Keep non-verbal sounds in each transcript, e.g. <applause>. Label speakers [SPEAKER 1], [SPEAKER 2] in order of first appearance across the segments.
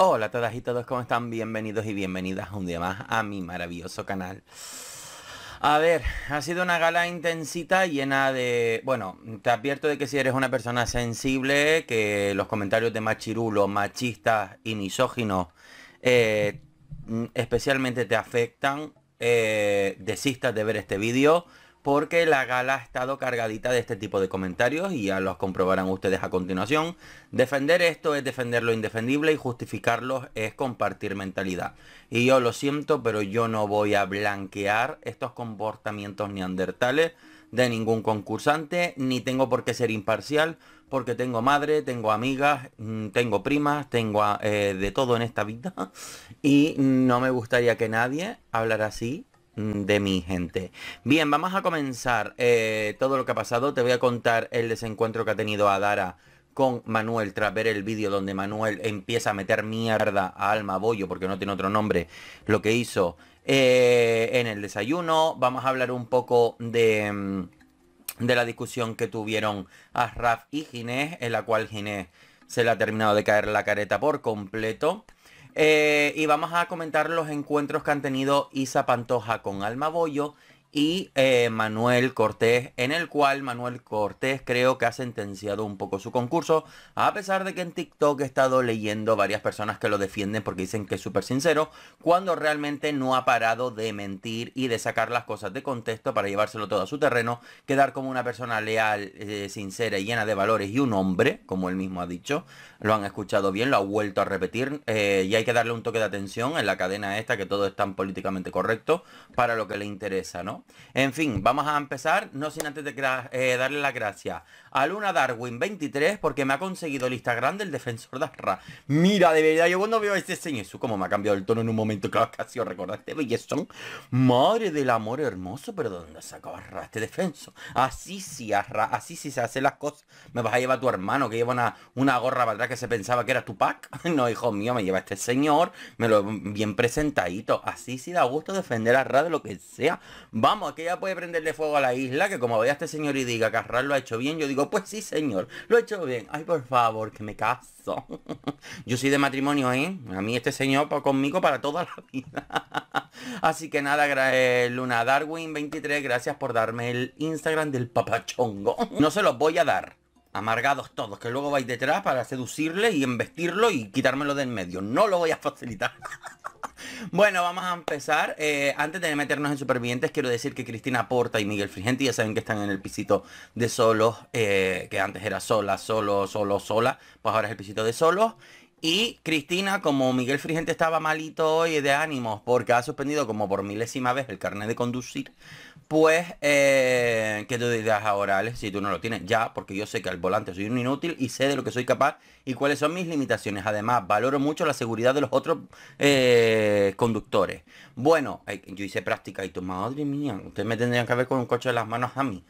[SPEAKER 1] Hola a todas y todos, ¿cómo están? Bienvenidos y bienvenidas un día más a mi maravilloso canal. A ver, ha sido una gala intensita, llena de... Bueno, te advierto de que si eres una persona sensible, que los comentarios de machirulo, machistas y misóginos eh, mm, especialmente te afectan, eh, desistas de ver este vídeo porque la gala ha estado cargadita de este tipo de comentarios y ya los comprobarán ustedes a continuación. Defender esto es defender lo indefendible y justificarlos es compartir mentalidad. Y yo lo siento, pero yo no voy a blanquear estos comportamientos neandertales de ningún concursante, ni tengo por qué ser imparcial, porque tengo madre, tengo amigas, mm, tengo primas, tengo eh, de todo en esta vida, <laughs> y no me gustaría que nadie hablara así Mm, de mi gente. Bien, vamos a comenzar eh, todo lo que ha pasado. Te voy a contar el desencuentro que ha tenido Adara con Manuel tras ver el vídeo donde Manuel empieza a meter mierda a Alma Bollo, porque no tiene otro nombre, lo que hizo eh, en el desayuno. Vamos a hablar un poco de, mm, de la discusión que tuvieron a Raf y Ginés, en la cual Ginés se le ha terminado de caer la careta por completo. Eh, y vamos a comentar los encuentros que han tenido Isa Pantoja con Alma y eh, Manuel Cortés, en el cual Manuel Cortés creo que ha sentenciado un poco su concurso, a pesar de que en TikTok he estado leyendo varias personas que lo defienden porque dicen que es súper sincero, cuando realmente no ha parado de mentir y de sacar las cosas de contexto para llevárselo todo a su terreno, quedar como una persona leal, eh, sincera y llena de valores y un hombre, como él mismo ha dicho, lo han escuchado bien, lo ha vuelto a repetir eh, y hay que darle un toque de atención en la cadena esta que todo es tan políticamente correcto para lo que le interesa, ¿no? En fin, vamos a empezar, no sin antes de eh, darle las gracias a Luna Darwin 23 porque me ha conseguido el Instagram del defensor de Arra. Mira, de verdad, yo cuando veo a este señor, eso como me ha cambiado el tono en un momento, que ha sido recordaste, bellezón. Madre del amor hermoso, pero dónde sacó Arra este defenso? Así sí, Arra, así sí se hacen las cosas. Me vas a llevar a tu hermano que lleva una, gorra para atrás que se pensaba que era tu pack. <laughs> No, hijo mío, me lleva este señor, me lo bien presentadito. Así sí da gusto defender a Arra de lo que sea. Va Vamos, que ella puede prenderle fuego a la isla, que como vea este señor y diga, Carral lo ha hecho bien, yo digo, pues sí, señor, lo he hecho bien. Ay, por favor, que me caso. <laughs> yo soy de matrimonio, ¿eh? A mí este señor conmigo para toda la <laughs> vida. Así que nada, eh, Luna Darwin23, gracias por darme el Instagram del papachongo. <laughs> no se los voy a dar amargados todos, que luego vais detrás para seducirle y embestirlo y quitármelo del medio. No lo voy a facilitar. Bueno, vamos a empezar. Eh, antes de meternos en Supervivientes, quiero decir que Cristina Porta y Miguel Frigenti ya saben que están en el pisito de solos, eh, que antes era sola, solo, solo, sola, pues ahora es el pisito de solos. Y Cristina, como Miguel Frigente estaba malito hoy de ánimos porque ha suspendido como por milésima vez el carnet de conducir, pues, eh, ¿qué te dirás ahora, Alex? Si tú no lo tienes, ya, porque yo sé que al volante soy un inútil y sé de lo que soy capaz y cuáles son mis limitaciones. Además, valoro mucho la seguridad de los otros eh, conductores. Bueno, yo hice práctica y ¡tu madre mía, ustedes me tendrían que ver con un coche de las manos a mí.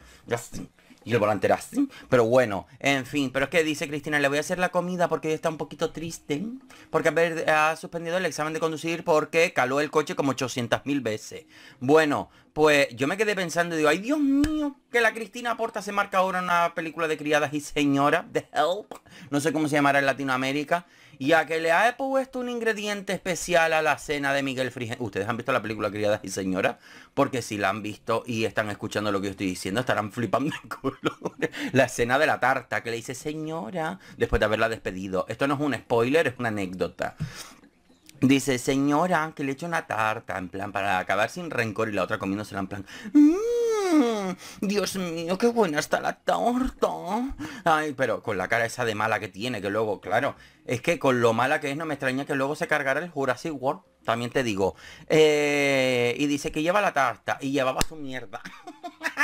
[SPEAKER 1] Y el volante era Pero bueno, en fin. Pero es que dice Cristina, le voy a hacer la comida porque ella está un poquito triste. Porque ha suspendido el examen de conducir porque caló el coche como 800.000 veces. Bueno, pues yo me quedé pensando y digo, ay Dios mío, que la Cristina Porta se marca ahora una película de criadas y señora, the Help, no sé cómo se llamará en Latinoamérica, y a que le ha puesto un ingrediente especial a la cena de Miguel Frigen... Ustedes han visto la película Criadas y Señora, porque si la han visto y están escuchando lo que yo estoy diciendo, estarán flipando el culo. <laughs> la escena de la tarta que le dice señora después de haberla despedido. Esto no es un spoiler, es una anécdota. Dice, señora, que le hecho una tarta, en plan, para acabar sin rencor y la otra comiéndosela en plan. Mm". Mm, Dios mío, qué buena está la torta. Ay, pero con la cara esa de mala que tiene, que luego, claro, es que con lo mala que es no me extraña que luego se cargara el Jurassic World. También te digo. Eh, y dice que lleva la tarta y llevaba su mierda. <laughs>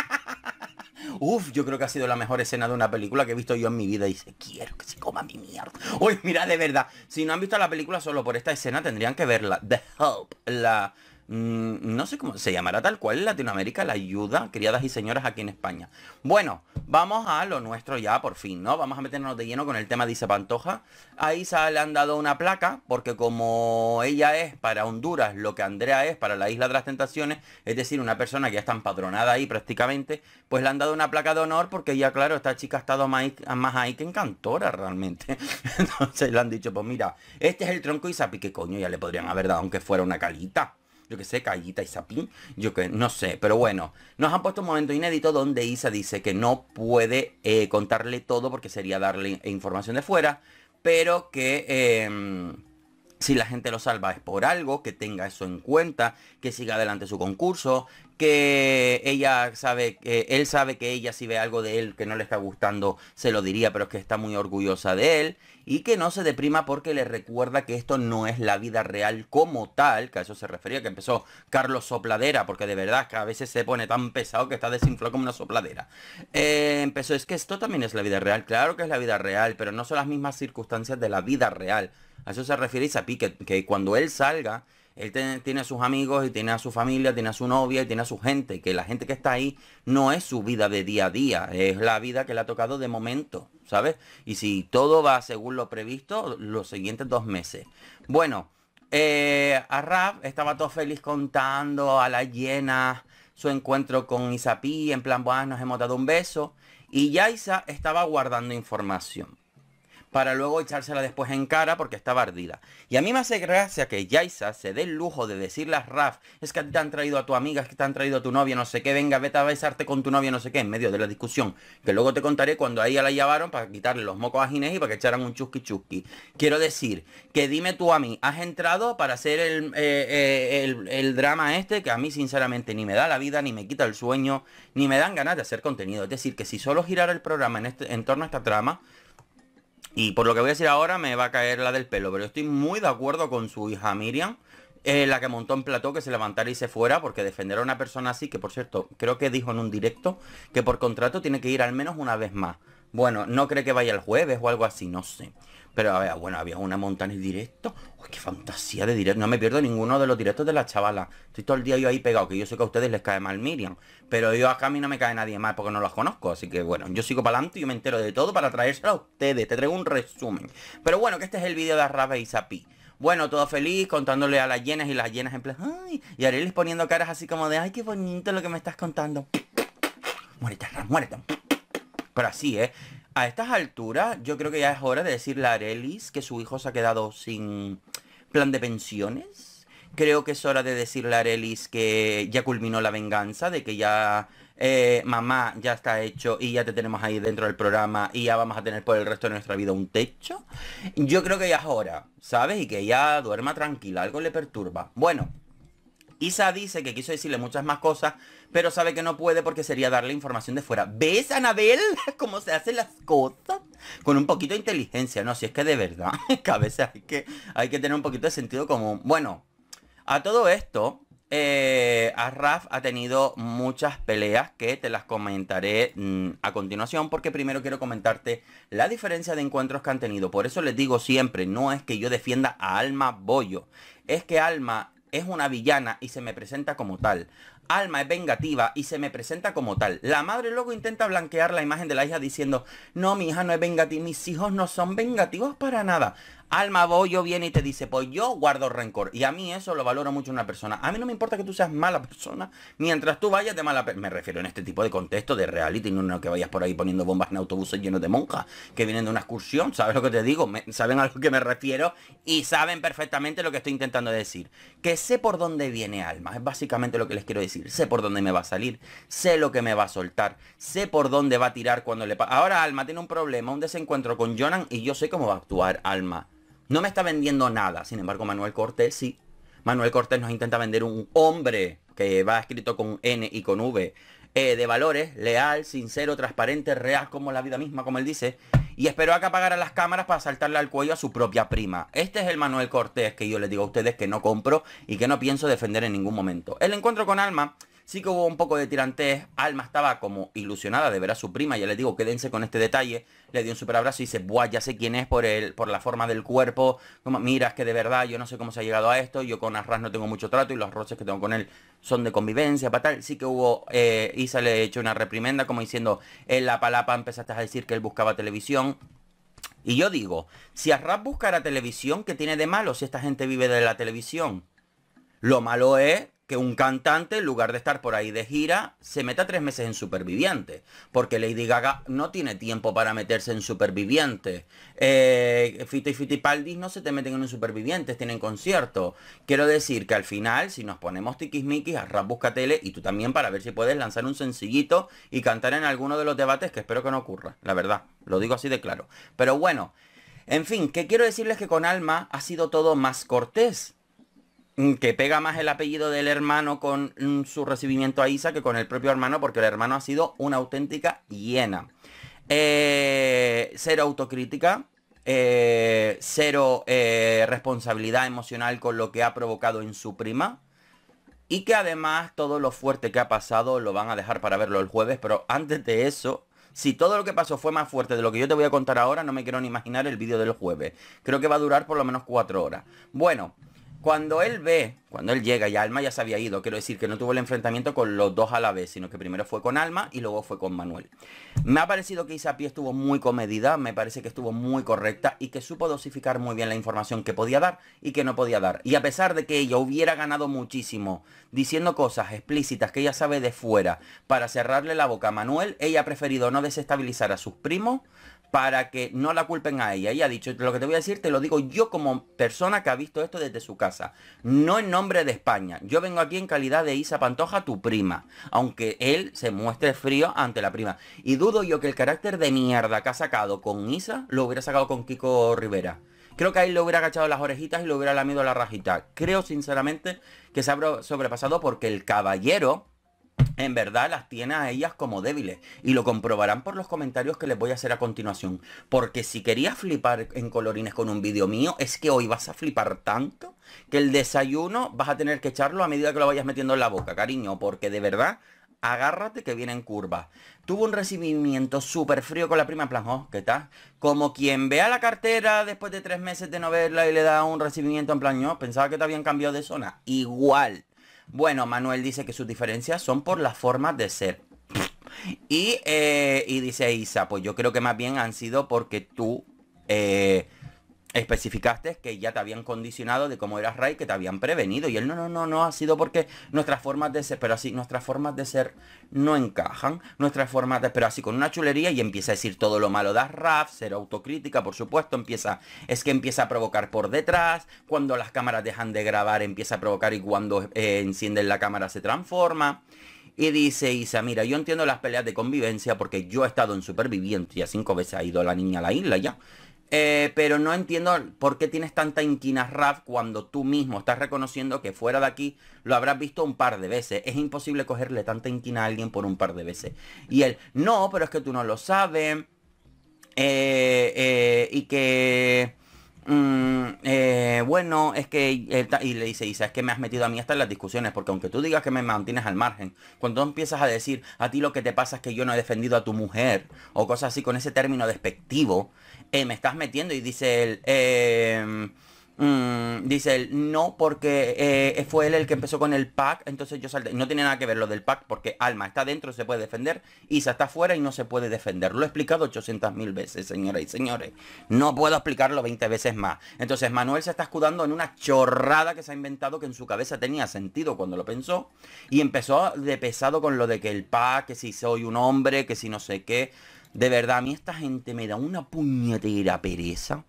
[SPEAKER 1] Uf, yo creo que ha sido la mejor escena de una película que he visto yo en mi vida. Y dice, quiero que se coma mi mierda. Uy, mira, de verdad. Si no han visto la película solo por esta escena, tendrían que verla. The Help, la, Mm, no sé cómo se llamará tal cual Latinoamérica la ayuda criadas y señoras aquí en España. Bueno, vamos a lo nuestro ya por fin, ¿no? Vamos a meternos de lleno con el tema de Isa Pantoja. A Isa le han dado una placa porque como ella es para Honduras lo que Andrea es para la Isla de las Tentaciones, es decir, una persona que ya está empadronada ahí prácticamente, pues le han dado una placa de honor porque ya claro, esta chica ha estado más, ahí que encantora realmente. <laughs> Entonces le han dicho, pues mira, este es el tronco Isa, que coño ya le podrían haber dado aunque fuera una calita yo que sé, Callita y Sapín, yo que no sé, pero bueno, nos han puesto un momento inédito donde Isa dice que no puede eh, contarle todo porque sería darle información de fuera, pero que... Em, si la gente lo salva es por algo, que tenga eso en cuenta, que siga adelante su concurso, que ella sabe, que él sabe que ella si ve algo de él que no le está gustando, se lo diría, pero es que está muy orgullosa de él, y que no se deprima porque le recuerda que esto no es la vida real como tal, que a eso se refería, que empezó Carlos Sopladera, porque de verdad que a veces se pone tan pesado que está desinflado como una sopladera. Eh, empezó, es que esto también es la vida real, claro que es la vida real, pero no son las mismas circunstancias de la vida real. A eso se refiere Isapi, que cuando él salga él tiene a sus amigos y tiene a su familia, tiene a su novia y tiene a su gente. Que la gente que está ahí no es su vida de día a día, es la vida que le ha tocado de momento, ¿sabes? Y si todo va según lo previsto, los siguientes dos meses. Bueno, eh, a Rap estaba todo feliz contando a la llena su encuentro con Isapi, en plan, bueno, nos hemos dado un beso. Y Yaisa estaba guardando información para luego echársela después en cara porque estaba ardida. Y a mí me hace gracia que Yaisa se dé el lujo de decirle a Raf, es que te han traído a tu amiga, es que te han traído a tu novia, no sé qué, venga, vete a besarte con tu novia, no sé qué, en medio de la discusión, que luego te contaré cuando a ella la llevaron para quitarle los mocos a Ginés y para que echaran un chusqui chusqui. Quiero decir, que dime tú a mí, has entrado para hacer el, eh, eh, el, drama este que a mí sinceramente ni me da la vida, ni me quita el sueño, ni me dan ganas de hacer contenido. Es decir, que si solo girara el programa en, este, en torno a esta trama, y por lo que voy a decir ahora me va a caer la del pelo, pero estoy muy de acuerdo con su hija Miriam, eh, la que montó en plató que se levantara y se fuera, porque defender a una persona así, que por cierto, creo que dijo en un directo que por contrato tiene que ir al menos una vez más. Bueno, no cree que vaya el jueves o algo así, no sé. Pero a ver, bueno, había una montaña en directo. Uy, qué fantasía de directo. No me pierdo ninguno de los directos de la chavala Estoy todo el día yo ahí pegado, que yo sé que a ustedes les cae mal Miriam. Pero yo acá a mí no me cae nadie más porque no las conozco. Así que bueno, yo sigo para adelante y yo me entero de todo para traérselo a ustedes. Te traigo un resumen. Pero bueno, que este es el vídeo de Arrabe y Sapi. Bueno, todo feliz, contándole a las llenas y las llenas en plan, ay, y Ariel poniendo caras así como de, ay, qué bonito lo que me estás contando. Muérete, muérete. Pero así, ¿eh? a estas alturas, yo creo que ya es hora de decirle a Arelis que su hijo se ha quedado sin plan de pensiones. Creo que es hora de decirle a Arelis que ya culminó la venganza, de que ya eh, mamá ya está hecho y ya te tenemos ahí dentro del programa y ya vamos a tener por el resto de nuestra vida un techo. Yo creo que ya es hora, ¿sabes? Y que ya duerma tranquila, algo le perturba. Bueno. Isa dice que quiso decirle muchas más cosas, pero sabe que no puede porque sería darle información de fuera. ¿Ves, Anabel? <laughs> Cómo se hacen las cosas. Con un poquito de inteligencia, ¿no? Si es que de verdad, <laughs> que a veces hay que, tener un poquito de sentido común. Bueno, a todo esto, eh, Arraf ha tenido muchas peleas que te las comentaré mm, a continuación porque primero quiero comentarte la diferencia de encuentros que han tenido. Por eso les digo siempre, no es que yo defienda a Alma Bollo, es que Alma es una villana y se me presenta como tal. Alma es vengativa y se me presenta como tal. La madre luego intenta blanquear la imagen de la hija diciendo, no, mi hija no es vengativa, mis hijos no son vengativos para nada. Alma voy yo viene y te dice, pues yo guardo rencor. Y a mí eso lo valoro mucho una persona. A mí no me importa que tú seas mala persona mientras tú vayas de mala persona. Me refiero en este tipo de contexto de reality, no, que vayas por ahí poniendo bombas en autobuses llenos de monjas que vienen de una excursión. ¿Sabes lo que te digo? saben a lo que me refiero y saben perfectamente lo que estoy intentando decir. Que sé por dónde viene Alma. Es básicamente lo que les quiero decir sé por dónde me va a salir, sé lo que me va a soltar, sé por dónde va a tirar cuando le pasa. Ahora Alma tiene un problema, un desencuentro con Jonan y yo sé cómo va a actuar Alma. No me está vendiendo nada, sin embargo Manuel Cortés sí. Manuel Cortés nos intenta vender un hombre que va escrito con N y con V. Eh, de valores, leal, sincero, transparente, real como la vida misma, como él dice y esperó a que apagara las cámaras para saltarle al cuello a su propia prima. Este es el Manuel Cortés que yo les digo a ustedes que no compro y que no pienso defender en ningún momento. El encuentro con Alma Sí que hubo un poco de tirantes. Alma estaba como ilusionada de ver a su prima. Ya les digo, quédense con este detalle. Le dio un super abrazo y dice, buah, ya sé quién es por, el, por la forma del cuerpo. Como, mira, es que de verdad yo no sé cómo se ha llegado a esto. Yo con Arras no tengo mucho trato y los roces que tengo con él son de convivencia, para tal. Sí que hubo, eh, Isa le hecho una reprimenda como diciendo, en la palapa empezaste a decir que él buscaba televisión. Y yo digo, si Arras buscara televisión, ¿qué tiene de malo si esta gente vive de la televisión? Lo malo es que un cantante, en lugar de estar por ahí de gira, se meta tres meses en Superviviente. Porque Lady Gaga no tiene tiempo para meterse en Superviviente. Eh, y Fitipaldis no se te meten en un Supervivientes, tienen concierto. Quiero decir que al final, si nos ponemos tiquismiquis, Rap busca tele y tú también para ver si puedes lanzar un sencillito y cantar en alguno de los debates, que espero que no ocurra, la verdad. Lo digo así de claro. Pero bueno, en fin, que quiero decirles que con Alma ha sido todo más cortés Mm, que pega más el apellido del hermano con mm, su recibimiento a Isa que con el propio hermano, porque el hermano ha sido una auténtica hiena. Eh, cero autocrítica, eh, cero eh, responsabilidad emocional con lo que ha provocado en su prima. Y que además todo lo fuerte que ha pasado lo van a dejar para verlo el jueves, pero antes de eso, si todo lo que pasó fue más fuerte de lo que yo te voy a contar ahora, no me quiero ni imaginar el vídeo del jueves. Creo que va a durar por lo menos cuatro horas. Bueno, cuando él ve, cuando él llega y Alma ya se había ido, quiero decir que no tuvo el enfrentamiento con los dos a la vez, sino que primero fue con Alma y luego fue con Manuel. Me ha parecido que Isapi estuvo muy comedida, me parece que estuvo muy correcta y que supo dosificar muy bien la información que podía dar y que no podía dar. Y a pesar de que ella hubiera ganado muchísimo diciendo cosas explícitas que ella sabe de fuera para cerrarle la boca a Manuel, ella ha preferido no desestabilizar a sus primos para que no la culpen a ella. Y ha dicho, lo que te voy a decir te lo digo yo como persona que ha visto esto desde su casa, no en nombre de España. Yo vengo aquí en calidad de Isa Pantoja, tu prima, aunque él se muestre frío ante la prima. Y dudo yo que el carácter de mierda que ha sacado con Isa lo hubiera sacado con Kiko Rivera. Creo que ahí le hubiera agachado las orejitas y le hubiera lamido la rajita. Creo sinceramente que se ha sobrepasado porque el caballero en verdad las tiene a ellas como débiles. Y lo comprobarán por los comentarios que les voy a hacer a continuación. Porque si querías flipar en colorines con un vídeo mío, es que hoy vas a flipar tanto que el desayuno vas a tener que echarlo a medida que lo vayas metiendo en la boca, cariño. Porque de verdad, agárrate que viene en curva. Tuvo un recibimiento súper frío con la prima en plan, oh, ¿qué tal? Como quien vea la cartera después de tres meses de no verla y le da un recibimiento en plan, pensaba que te habían cambiado de zona. Igual. Bueno, Manuel dice que sus diferencias son por las formas de ser. Eh, y, dice Isa, pues yo creo que más bien han sido porque tú eh, especificaste que ya te habían condicionado de cómo eras Ray, que te habían prevenido. Y él, no, no, no, no ha sido porque nuestras formas de ser, pero así, nuestras formas de ser no encajan. Nuestras formas de, pero así con una chulería y empieza a decir todo lo malo de Raf, ser autocrítica, por supuesto, empieza, es que empieza a provocar por detrás, cuando las cámaras dejan de grabar empieza a provocar y cuando eh, encienden la cámara se transforma. Y dice Isa, mira, yo entiendo las peleas de convivencia porque yo he estado en superviviente, ya cinco veces ha ido la niña a la isla ya. Eh, pero no entiendo por qué tienes tanta inquina Raf, cuando tú mismo estás reconociendo que fuera de aquí lo habrás visto un par de veces. Es imposible cogerle tanta inquina a alguien por un par de veces. Y él, no, pero es que tú no lo sabes. Eh, eh, y que... Mm, bueno, es que... y le dice, Isa, es que me has metido a mí hasta en las discusiones, porque aunque tú digas que me mantienes al margen, cuando empiezas a decir, a ti lo que te pasa es que yo no he defendido a tu mujer, o cosas así con ese término despectivo, eh, me estás metiendo. Y dice él, em, mm, dice él, no, porque eh, fue él el que empezó con el pack, entonces yo salte. No tiene nada que ver lo del pack, porque Alma está dentro, se puede defender, Isa está fuera y no se puede defender. Lo he explicado mil veces, señoras y señores. No puedo explicarlo 20 veces más. Entonces Manuel se está escudando en una chorrada que se ha inventado que en su cabeza tenía sentido cuando lo pensó. Y empezó de pesado con lo de que el pack, que si soy un hombre, que si no sé qué. De verdad, a mí esta gente me da una puñetera pereza.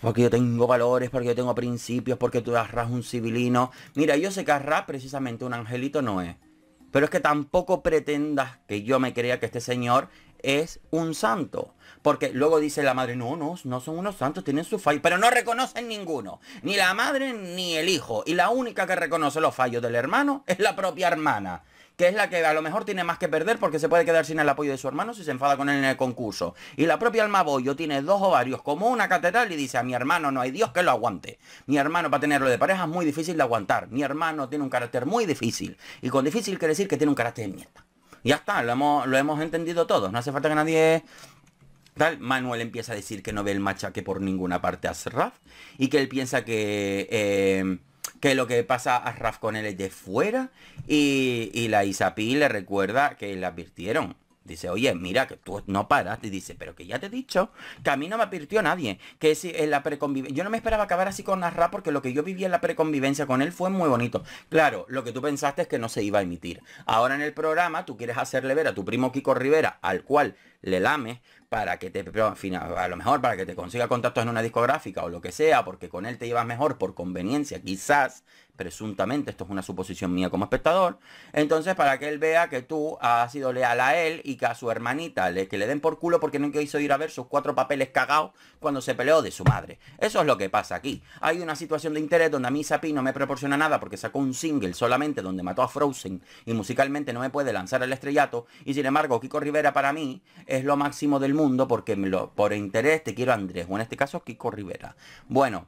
[SPEAKER 1] Porque yo tengo valores, porque yo tengo principios, porque tú Arras un civilino. Mira, yo sé que Arras precisamente un angelito no es. Pero es que tampoco pretendas que yo me crea que este señor es un santo. Porque luego dice la madre, no, no, no son unos santos, tienen sus fallos, pero no reconocen ninguno. Ni la madre ni el hijo. Y la única que reconoce los fallos del hermano es la propia hermana que es la que a lo mejor tiene más que perder porque se puede quedar sin el apoyo de su hermano si se enfada con él en el concurso. Y la propia Alma Boyo tiene dos ovarios como una catedral y dice a mi hermano no hay Dios que lo aguante. Mi hermano para tenerlo de pareja es muy difícil de aguantar. Mi hermano tiene un carácter muy difícil. Y con difícil quiere decir que tiene un carácter de mierda. Ya está, lo hemos, lo hemos entendido todos. No hace falta que nadie... Tal, Manuel empieza a decir que no ve el machaque por ninguna parte a Serraf y que él piensa que... Eh, que lo que pasa a Raf con él es de fuera y, y la Isapi le recuerda que le advirtieron. Dice, oye, mira, que tú no paras, y Dice, pero que ya te he dicho que a mí no me advirtió nadie. Que si en la preconvivencia. Yo no me esperaba acabar así con Narra porque lo que yo vivía en la preconvivencia con él fue muy bonito. Claro, lo que tú pensaste es que no se iba a emitir. Ahora en el programa tú quieres hacerle ver a tu primo Kiko Rivera, al cual le lames para que te, a lo mejor para que te consiga contactos en una discográfica o lo que sea, porque con él te llevas mejor por conveniencia, quizás, presuntamente, esto es una suposición mía como espectador, entonces para que él vea que tú has sido leal a él y que a su hermanita, le, que le den por culo porque nunca quiso ir a ver sus cuatro papeles cagados cuando se peleó de su madre. Eso es lo que pasa aquí. Hay una situación de interés donde a mí Sapi no me proporciona nada porque sacó un single solamente donde mató a Frozen y musicalmente no me puede lanzar al estrellato y sin embargo Kiko Rivera para mí es lo máximo del mundo porque me lo, por interés te quiero Andrés, o en este caso Kiko Rivera. Bueno,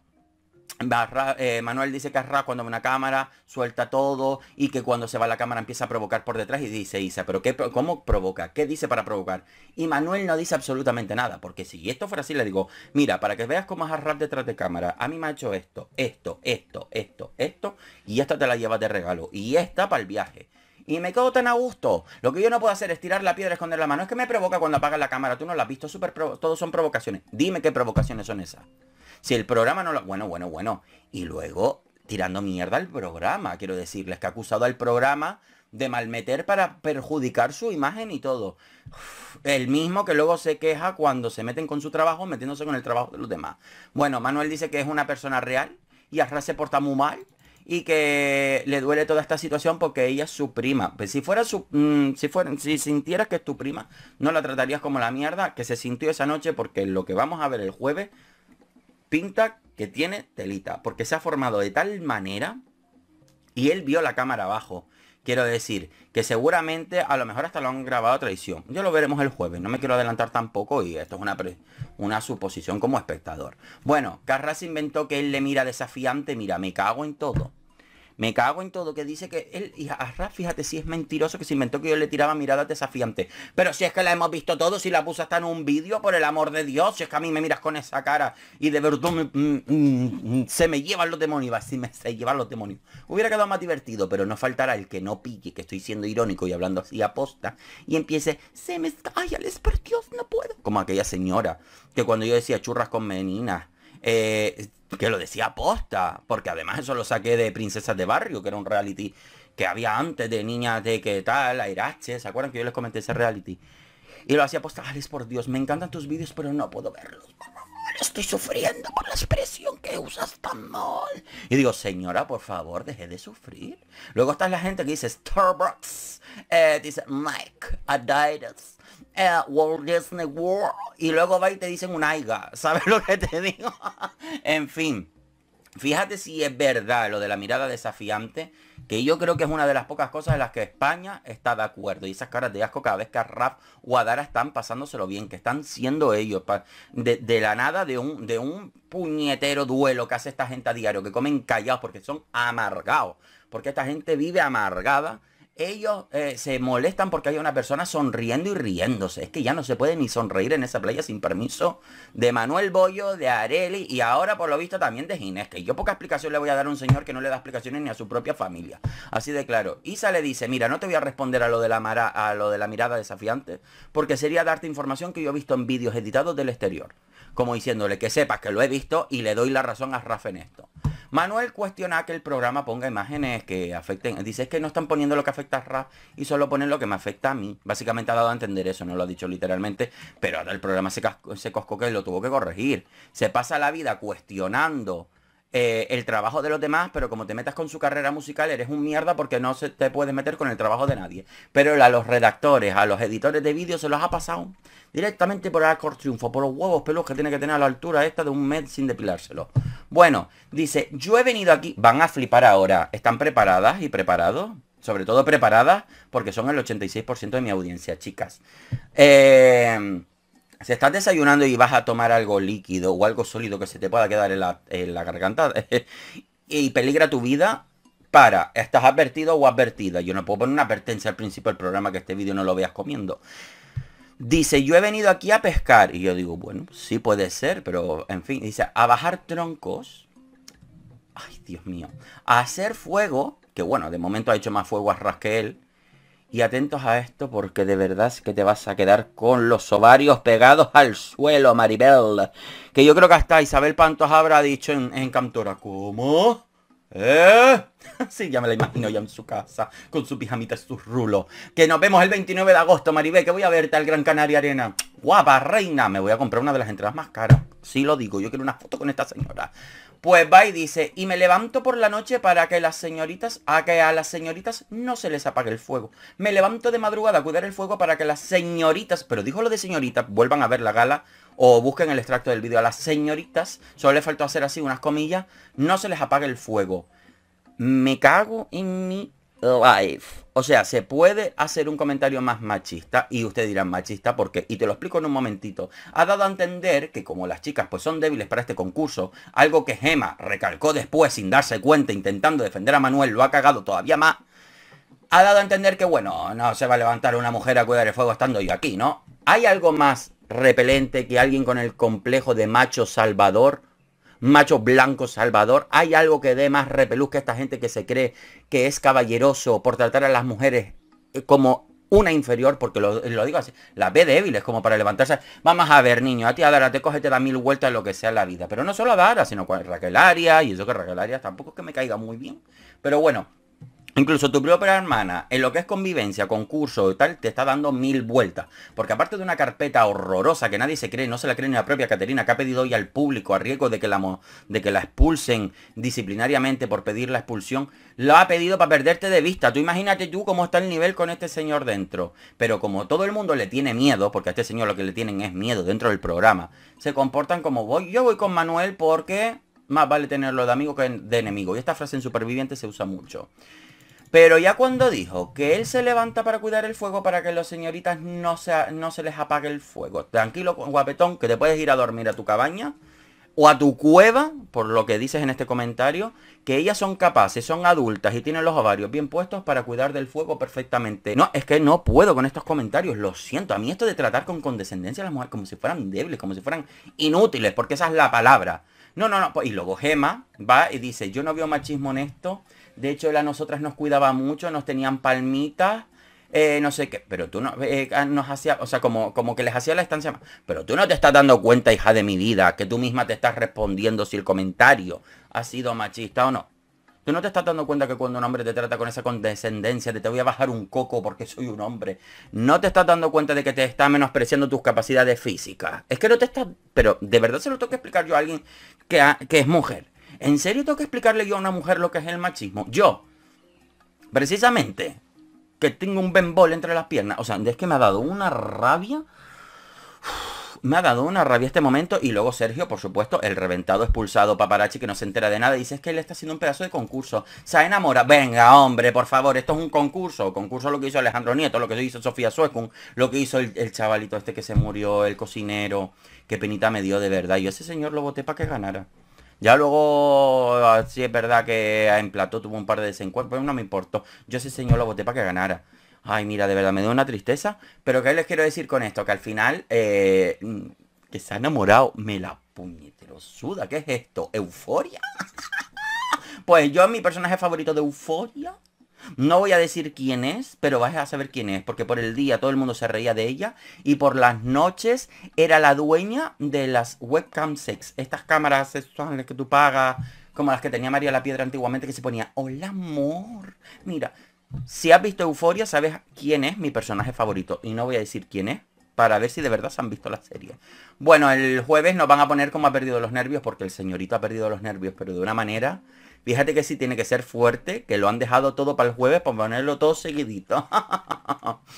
[SPEAKER 1] eh, Manuel dice que Arra cuando una cámara suelta todo y que cuando se va la cámara empieza a provocar por detrás y dice Isa, pero qué, ¿cómo provoca? ¿Qué dice para provocar? Y Manuel no dice absolutamente nada, porque si esto fuera así le digo, mira, para que veas cómo es rap detrás de cámara, a mí me ha hecho esto, esto, esto, esto, esto, y esta te la llevas de regalo, y esta para el viaje. Y me quedo tan a gusto. Lo que yo no puedo hacer es tirar la piedra, Y esconder la mano. Es que me provoca cuando apaga la cámara. Tú no la has visto. Super todo son provocaciones. Dime qué provocaciones son esas. Si el programa no lo... Bueno, bueno, bueno. Y luego tirando mierda al programa, quiero decirles que ha acusado al programa de malmeter para perjudicar su imagen y todo. el mismo que luego se queja cuando se meten con su trabajo metiéndose con el trabajo de los demás. Bueno, Manuel dice que es una persona real y Arras se porta muy mal y que le duele toda esta situación porque ella es su prima. Pues si fuera su mm, si fuera si sintieras que es tu prima, no la tratarías como la mierda que se sintió esa noche porque lo que vamos a ver el jueves pinta que tiene telita, porque se ha formado de tal manera y él vio la cámara abajo. Quiero decir que seguramente a lo mejor hasta lo han grabado a traición. Yo lo veremos el jueves, no me quiero adelantar tampoco y esto es una, una suposición como espectador. Bueno, Carras inventó que él le mira desafiante, mira, me cago en todo. Me cago en todo, que dice que él, y fíjate si es mentiroso que se inventó que yo le tiraba miradas desafiante Pero si es que la hemos visto todo, si la puso hasta en un vídeo, por el amor de Dios, si es que a mí me miras con esa cara y de verdad mm, mm, mm, se me llevan los demonios, así me se llevan los demonios. Hubiera quedado más divertido, pero no faltará el que no pique que estoy siendo irónico y hablando así a posta. y empiece, se me... ¡Ay, por Dios, no puedo! Como aquella señora, que cuando yo decía churras con meninas, eh, que lo decía aposta, porque además eso lo saqué de Princesas de Barrio, que era un reality que había antes de niñas de que tal, Airache, ¿se acuerdan que yo les comenté ese reality? Y lo hacía posta, Alex, por Dios, me encantan tus vídeos, pero no puedo verlos. Estoy sufriendo por la expresión que usas tan mal. Y digo, señora, por favor, deje de sufrir. Luego está la gente que dice Starbucks, eh, dice Mike, Adidas, eh, y luego va y te dicen un aiga. <laughs> ¿Sabes lo que te digo? en fin. Fíjate si es verdad lo de la mirada desafiante, que yo creo que es una de las pocas cosas en las que España está de acuerdo. Y esas caras de asco cada vez que a Raf o a están pasándoselo bien, que están siendo ellos, de, de, la nada de un, de un puñetero duelo que hace esta gente a diario, que comen callados porque son amargados, porque esta gente vive amargada ellos eh, se molestan porque hay una persona sonriendo y riéndose. Es que ya no se puede ni sonreír en esa playa sin permiso de Manuel Bollo, de Areli y ahora por lo visto también de Ginés. Que yo poca explicación le voy a dar a un señor que no le da explicaciones ni a su propia familia. Así de claro. Isa le dice, mira, no te voy a responder a lo de la, a lo de la mirada desafiante porque sería darte información que yo he visto en vídeos editados del exterior. Como diciéndole que sepas que lo he visto y le doy la razón a Rafa en esto. Manuel cuestiona que el programa ponga imágenes que afecten. Dice que no están poniendo lo que afecta a Raf y solo ponen lo que me afecta a mí. Básicamente ha dado a entender eso, no lo ha dicho literalmente, pero ahora el programa se, se coscó que lo tuvo que corregir. Se pasa la vida cuestionando eh, el trabajo de los demás, pero como te metas con su carrera musical, eres un mierda porque no se te puedes meter con el trabajo de nadie. Pero a los redactores, a los editores de vídeos se los ha pasado directamente por el arco Triunfo, por los huevos pelos que tiene que tener a la altura esta de un mes sin depilárselo. Bueno, dice, yo he venido aquí, van a flipar ahora, ¿están preparadas y preparados? Sobre todo preparadas, porque son el 86% de mi audiencia, chicas. Eh si estás desayunando y vas a tomar algo líquido o algo sólido que se te pueda quedar en la, garganta <laughs> y peligra tu vida, para, estás advertido o advertida. Yo no puedo poner una advertencia al principio del programa que este vídeo no lo veas comiendo. Dice, yo he venido aquí a pescar. Y yo digo, bueno, sí puede ser, pero en fin. Dice, a bajar troncos. Ay, Dios mío. A hacer fuego. Que bueno, de momento ha hecho más fuego ras que él. Y atentos a esto porque de verdad es que te vas a quedar con los ovarios pegados al suelo, Maribel. Que yo creo que hasta Isabel Pantos habrá dicho en, Cantora, ¿cómo? ¿Eh? <laughs> Sí, ya me la imagino ya en su casa, con su pijamita y sus rulos. Que nos vemos el 29 de agosto, Maribel, que voy a verte al Gran Canaria Arena. Guapa, reina, me voy a comprar una de las entradas más caras. Sí lo digo, yo quiero una foto con esta señora. Pues va y dice, y me levanto por la noche para que las señoritas, a que a las señoritas no se les apague el fuego. Me levanto de madrugada a cuidar el fuego para que las señoritas, pero dijo lo de señoritas, vuelvan a ver la gala o busquen el extracto del vídeo. A las señoritas, solo le faltó hacer así unas comillas, no se les apague el fuego. Me cago en mi o sea, se puede hacer un comentario más machista y usted dirá machista porque, y te lo explico en un momentito, ha dado a entender que como las chicas pues son débiles para este concurso, algo que Gema recalcó después sin darse cuenta intentando defender a Manuel lo ha cagado todavía más, ha dado a entender que bueno, no se va a levantar una mujer a cuidar el fuego estando yo aquí, ¿no? ¿Hay algo más repelente que alguien con el complejo de macho salvador macho blanco salvador. Hay algo que dé más repelús que esta gente que se cree que es caballeroso por tratar a las mujeres eh, como una inferior, porque lo, digo así, las ve débiles como para levantarse. Vamos a ver, niño, a ti Adara te coge, te da mil vueltas lo que sea la vida. Pero no solo a sino con Raquel y eso que Raquel Arias tampoco es que me caiga muy bien. Pero bueno, Incluso tu propia hermana, en lo que es convivencia, concurso y tal, te está dando mil vueltas. Porque aparte de una carpeta horrorosa que nadie se cree, no se la cree ni la propia Caterina, que ha pedido hoy al público a riesgo de que la, de que la expulsen disciplinariamente por pedir la expulsión, lo ha pedido para perderte de vista. Tú imagínate tú cómo está el nivel con este señor dentro. Pero como todo el mundo le tiene miedo, porque a este señor lo que le tienen es miedo dentro del programa, se comportan como voy. Yo voy con Manuel porque más vale tenerlo de amigo que de enemigo. Y esta frase en Superviviente se usa mucho. Pero ya cuando dijo que él se levanta para cuidar el fuego para que las señoritas no se, no se les apague el fuego. Tranquilo, guapetón, que te puedes ir a dormir a tu cabaña o a tu cueva, por lo que dices en este comentario, que ellas son capaces, son adultas y tienen los ovarios bien puestos para cuidar del fuego perfectamente. No, es que no puedo con estos comentarios, lo siento. A mí esto de tratar con condescendencia a las mujeres como si fueran débiles, como si fueran inútiles, porque esa es la palabra. No, no, no. Pues, y luego Gema va y dice, yo no veo machismo en esto. De hecho, a nosotras nos cuidaba mucho, nos tenían palmitas. Eh, no sé qué, pero tú no, eh, ah, nos hacía, o sea, como, como que les hacía la estancia, pero tú no te estás dando cuenta, hija de mi vida, que tú misma te estás respondiendo si el comentario ha sido machista o no. Tú no te estás dando cuenta que cuando un hombre te trata con esa condescendencia, de te voy a bajar un coco porque soy un hombre, no te estás dando cuenta de que te está menospreciando tus capacidades físicas. Es que no te estás, pero de verdad se lo tengo que explicar yo a alguien que, que es mujer. ¿En serio tengo que explicarle yo a una mujer lo que es el machismo? Yo, precisamente, que tengo un bembol entre las piernas. O sea, es que me ha dado una rabia. me ha dado una rabia este momento. Y luego Sergio, por supuesto, el reventado, expulsado, paparazzi que no se entera de nada. Dice, es que él está haciendo un pedazo de concurso. Se enamora. Venga, hombre, por favor, esto es un concurso. Concurso lo que hizo Alejandro Nieto, lo que hizo Sofía Suecun, lo que hizo el, chavalito este que se murió, el cocinero. Qué penita me dio de verdad. Yo ese señor lo voté para que ganara. Ya luego, sí es verdad que en plató tuvo un par de desencuentros, pero no me importó. Yo ese señor lo voté para que ganara. Ay, mira, de verdad, me da una tristeza. Pero que les quiero decir con esto, que al final, eh, mm, que se ha enamorado, me la puñetero suda. ¿Qué es esto? ¿Euforia? <laughs> pues yo, mi personaje favorito de Euforia no voy a decir quién es, pero vas a saber quién es, porque por el día todo el mundo se reía de ella y por las noches era la dueña de las webcam sex, estas cámaras sexuales que tú pagas, como las que tenía María la Piedra antiguamente, que se ponía, hola amor, mira, si has visto Euforia, sabes quién es mi personaje favorito. Y no voy a decir quién es, para ver si de verdad se han visto la serie. Bueno, el jueves nos van a poner como ha perdido los nervios, porque el señorito ha perdido los nervios, pero de una manera Fíjate que sí tiene que ser fuerte, que lo han dejado todo para el jueves para ponerlo todo seguidito. <laughs>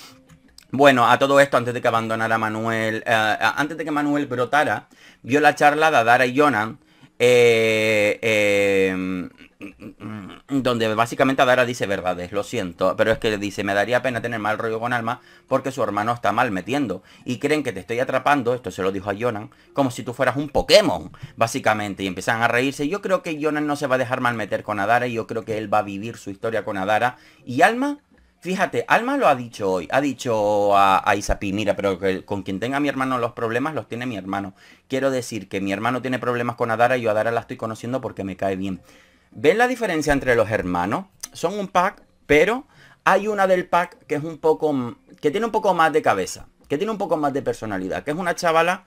[SPEAKER 1] Bueno, a todo esto, antes de que abandonara Manuel, eh, antes de que Manuel brotara, vio la charla de Adara y Jonan, eh, eh Mm, mm, mm. donde básicamente Adara dice verdades, lo siento, pero es que le dice, me daría pena tener mal rollo con Alma porque su hermano está mal metiendo y creen que te estoy atrapando, esto se lo dijo a Jonan, como si tú fueras un Pokémon, básicamente, y empiezan a reírse. Yo creo que Jonan no se va a dejar mal meter con Adara y yo creo que él va a vivir su historia con Adara y Alma Fíjate, Alma lo ha dicho hoy, ha dicho a, Isapi, mira, pero con quien tenga mi hermano los problemas, los tiene mi hermano. Quiero decir que mi hermano tiene problemas con Adara y yo a Adara la estoy conociendo porque me cae bien. ¿Ven la diferencia entre los hermanos? Son un pack, pero hay una del pack que es un poco... que tiene un poco más de cabeza, que tiene un poco más de personalidad, que es una chavala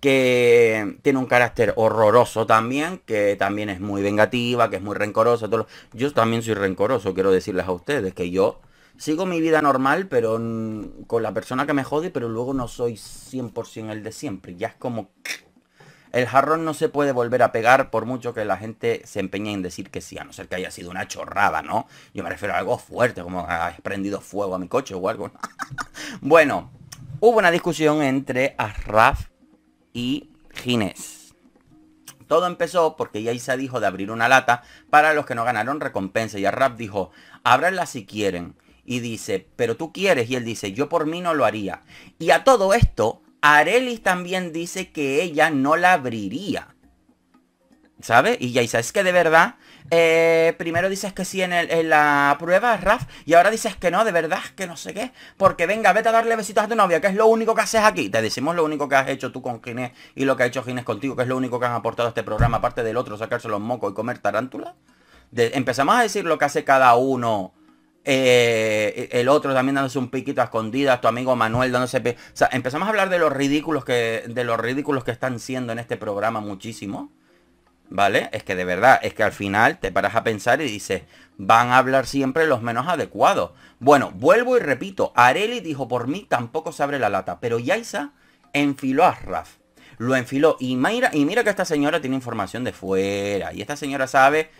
[SPEAKER 1] que tiene un carácter horroroso también, que también es muy vengativa, que es muy rencorosa. Yo también soy rencoroso, quiero decirles a ustedes, que yo sigo mi vida normal, pero con la persona que me jode, pero luego no soy 100% el de siempre. Ya es como... El jarrón no se puede volver a pegar por mucho que la gente se empeñe en decir que sí, a no ser que haya sido una chorrada, ¿no? Yo me refiero a algo fuerte, como ha ah, prendido fuego a mi coche o algo. <laughs> bueno, hubo una discusión entre Arraf y Ginés. Todo empezó porque Yaisa dijo de abrir una lata para los que no ganaron recompensa. Y Arraf dijo, ábranla si quieren. Y dice, pero tú quieres. Y él dice, yo por mí no lo haría. Y a todo esto, Arelis también dice que ella no la abriría. ¿Sabes? Y ya sabes que de verdad, eh, primero dices que sí en, la prueba, Raf, y ahora dices que no, de verdad, que no sé qué. Porque venga, vete a darle besitos a tu novia, que es lo único que haces aquí. Te decimos lo único que has hecho tú con Ginés y lo que ha hecho Ginés contigo, que es lo único que has aportado a este programa, aparte del otro, sacarse los mocos y comer tarántula. empezamos a decir lo que hace cada uno eh, el otro también dándose un piquito a escondidas, tu amigo Manuel dándose... O empezamos a hablar de los ridículos que, de los ridículos que están siendo en este programa muchísimo. ¿Vale? Es que de verdad, es que al final te paras a pensar y dices, van a hablar siempre los menos adecuados. Bueno, vuelvo y repito, Areli dijo, por mí tampoco se abre la lata, pero Yaisa enfiló a Raf. Lo enfiló y, Mayra, y mira que esta señora tiene información de fuera y esta señora sabe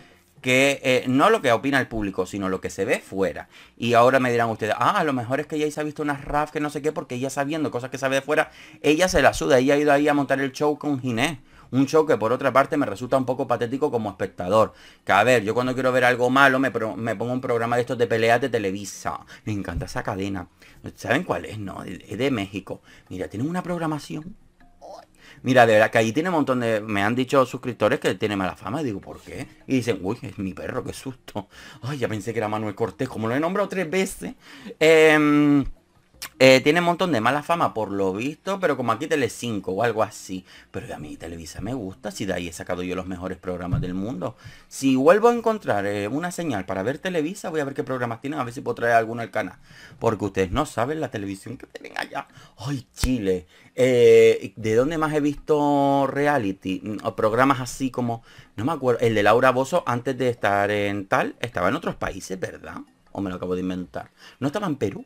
[SPEAKER 1] que eh, no lo que opina el público, sino lo que se ve fuera. Y ahora me dirán ustedes, ah, a lo mejor es que ella se ha visto unas RAF que no sé qué, porque ella sabiendo cosas que sabe de fuera, ella se la suda, ella ha ido ahí a montar el show con Ginés. Un show que por otra parte me resulta un poco patético como espectador. Que a ver, yo cuando quiero ver algo malo me, pongo un programa de estos de peleas de Televisa. Me encanta esa cadena. ¿Saben cuál es? No, es de México. Mira, tienen una programación Mira, de verdad que ahí tiene un montón de... Me han dicho suscriptores que tiene mala fama. digo, ¿por qué? Y dicen, uy, es mi perro, qué susto. Ay, ya pensé que era Manuel Cortés, como lo he nombrado tres veces. Em, eh, tiene un montón de mala fama por lo visto, pero como aquí Tele5 o algo así. Pero a mí Televisa me gusta, si de ahí he sacado yo los mejores programas del mundo. Si vuelvo a encontrar eh, una señal para ver Televisa, voy a ver qué programas tienen, a ver si puedo traer alguno al canal. Porque ustedes no saben la televisión que tienen allá. ¡Ay, Chile! Eh, ¿De dónde más he visto reality? Mm, o programas así como, no me acuerdo, el de Laura Bozo antes de estar en tal, estaba en otros países, ¿verdad? O me lo acabo de inventar. ¿No estaba en Perú?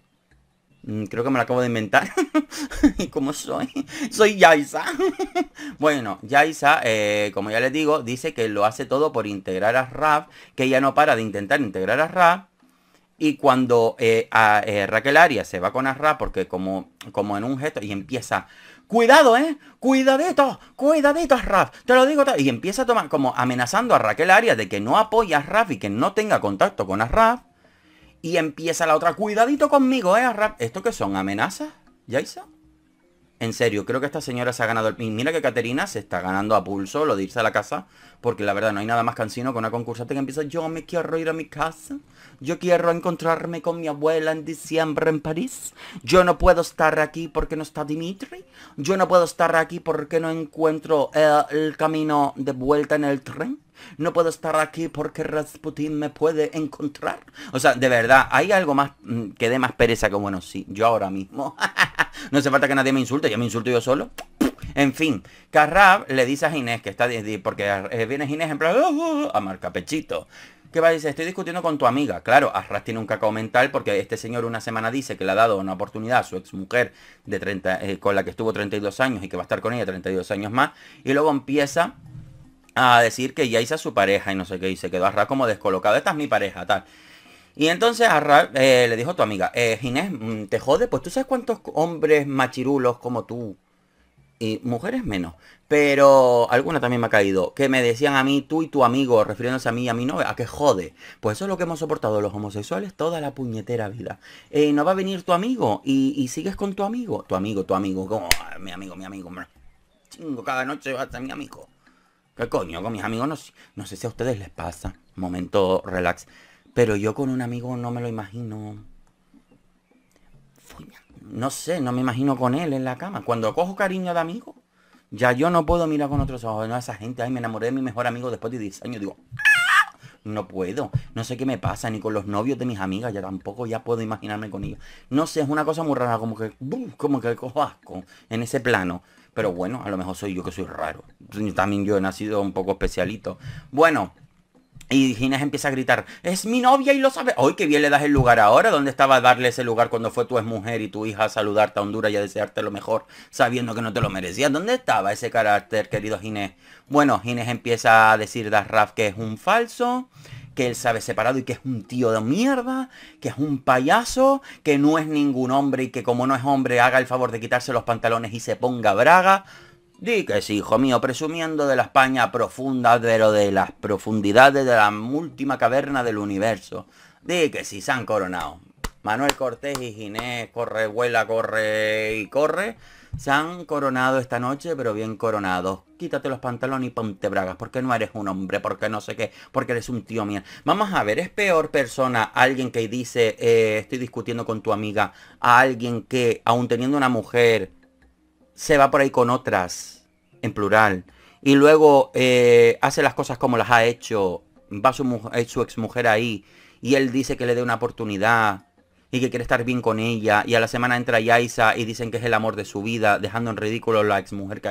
[SPEAKER 1] Mm, creo que me lo acabo de inventar. <laughs> ¿Y cómo soy? <laughs> Soy Yaisa. <laughs> bueno, Yaisa, eh, como ya les digo, dice que lo hace todo por integrar a Raf, que ella no para de intentar integrar a Raf. Y cuando eh, eh, Raquel Aria se va con Arra, porque como, como en un gesto, y empieza, cuidado, ¿eh? Cuidadito, cuidadito, Raf te lo digo, y empieza a tomar, como amenazando a Raquel Aria de que no apoya a Raf y que no tenga contacto con Arra. Y empieza la otra. Cuidadito conmigo, eh, rap. ¿Esto qué son? ¿Amenazas? hizo? En serio, creo que esta señora se ha ganado... Y mira que Caterina se está ganando a pulso lo de irse a la casa. Porque la verdad no hay nada más cansino que una concursante que empieza... Yo me quiero ir a mi casa. Yo quiero encontrarme con mi abuela en diciembre en París. Yo no puedo estar aquí porque no está Dimitri. Yo no puedo estar aquí porque no encuentro eh, el camino de vuelta en el tren. No puedo estar aquí porque Rasputin me puede encontrar. O sea, de verdad, hay algo más mm, que dé más pereza que, bueno, sí, yo ahora mismo. <laughs> no hace falta que nadie me insulte, ya me insulto yo solo. En fin, Carrab le dice a Ginés que está... Porque eh, viene Ginés en plan... Uh, uh, uh", a marcapechito. ¿Qué va a decir? Estoy discutiendo con tu amiga. Claro, Arras tiene un cacao mental porque este señor una semana dice que le ha dado una oportunidad a su exmujer de 30, eh, con la que estuvo 32 años y que va a estar con ella 32 años más. Y luego empieza a decir que ya hice a su pareja y no sé qué, y se quedó arrá como descolocado, esta es mi pareja, tal. Y entonces arrá eh, le dijo a tu amiga, eh, Ginés, mm, te jode, pues tú sabes cuántos hombres machirulos como tú, y mujeres menos, pero alguna también me ha caído, que me decían a mí, tú y tu amigo, refiriéndose a mí y a mi novia, a que jode. Pues eso es lo que hemos soportado los homosexuales toda la puñetera vida. Eh, no va a venir tu amigo y, sigues con tu amigo, tu amigo, tu amigo, como, mi amigo, mi amigo, chingo, cada noche va a mi amigo. ¿Qué coño? Con mis amigos no, sé si a ustedes les pasa. Momento relax. Pero yo con un amigo no me lo imagino. No sé, no me imagino con él en la cama. Cuando cojo cariño de amigo, ya yo no puedo mirar con otros ojos. No, esa gente, ay, me enamoré de mi mejor amigo después de 10 años. Digo, ah, no puedo. No sé qué me pasa, ni con los novios de mis amigas, ya tampoco ya puedo imaginarme con ellos. No sé, es una cosa muy rara, como que, como que cojo asco en ese plano. Pero bueno, a lo mejor soy yo que soy raro. También yo he nacido un poco especialito. Bueno, y Ginés empieza a gritar, es mi novia y lo sabe. Hoy qué bien le das el lugar ahora. ¿Dónde estaba darle ese lugar cuando fue tu exmujer y tu hija a saludarte a Honduras y a desearte lo mejor, sabiendo que no te lo merecías? ¿Dónde estaba ese carácter, querido Ginés? Bueno, Ginés empieza a decir a Raf que es un falso que él sabe separado y que es un tío de mierda, que es un payaso, que no es ningún hombre y que como no es hombre haga el favor de quitarse los pantalones y se ponga braga. Di que sí, hijo mío, presumiendo de la España profunda, pero de las profundidades de la última caverna del universo. Di que sí, se han coronado. Manuel Cortés y Ginés Corre, vuela, corre y corre. Se han coronado esta noche, pero bien coronados. Quítate los pantalones y ponte bragas, porque no eres un hombre, porque no sé qué, porque eres un tío mío. Vamos a ver, ¿es peor persona alguien que dice, eh, estoy discutiendo con tu amiga, a alguien que, aun teniendo una mujer, se va por ahí con otras, en plural, y luego eh, hace las cosas como las ha hecho, va eh, su, ex mujer ahí, y él dice que le dé una oportunidad, y que quiere estar bien con ella, y a la semana entra Yaisa y dicen que es el amor de su vida, dejando en ridículo la exmujer que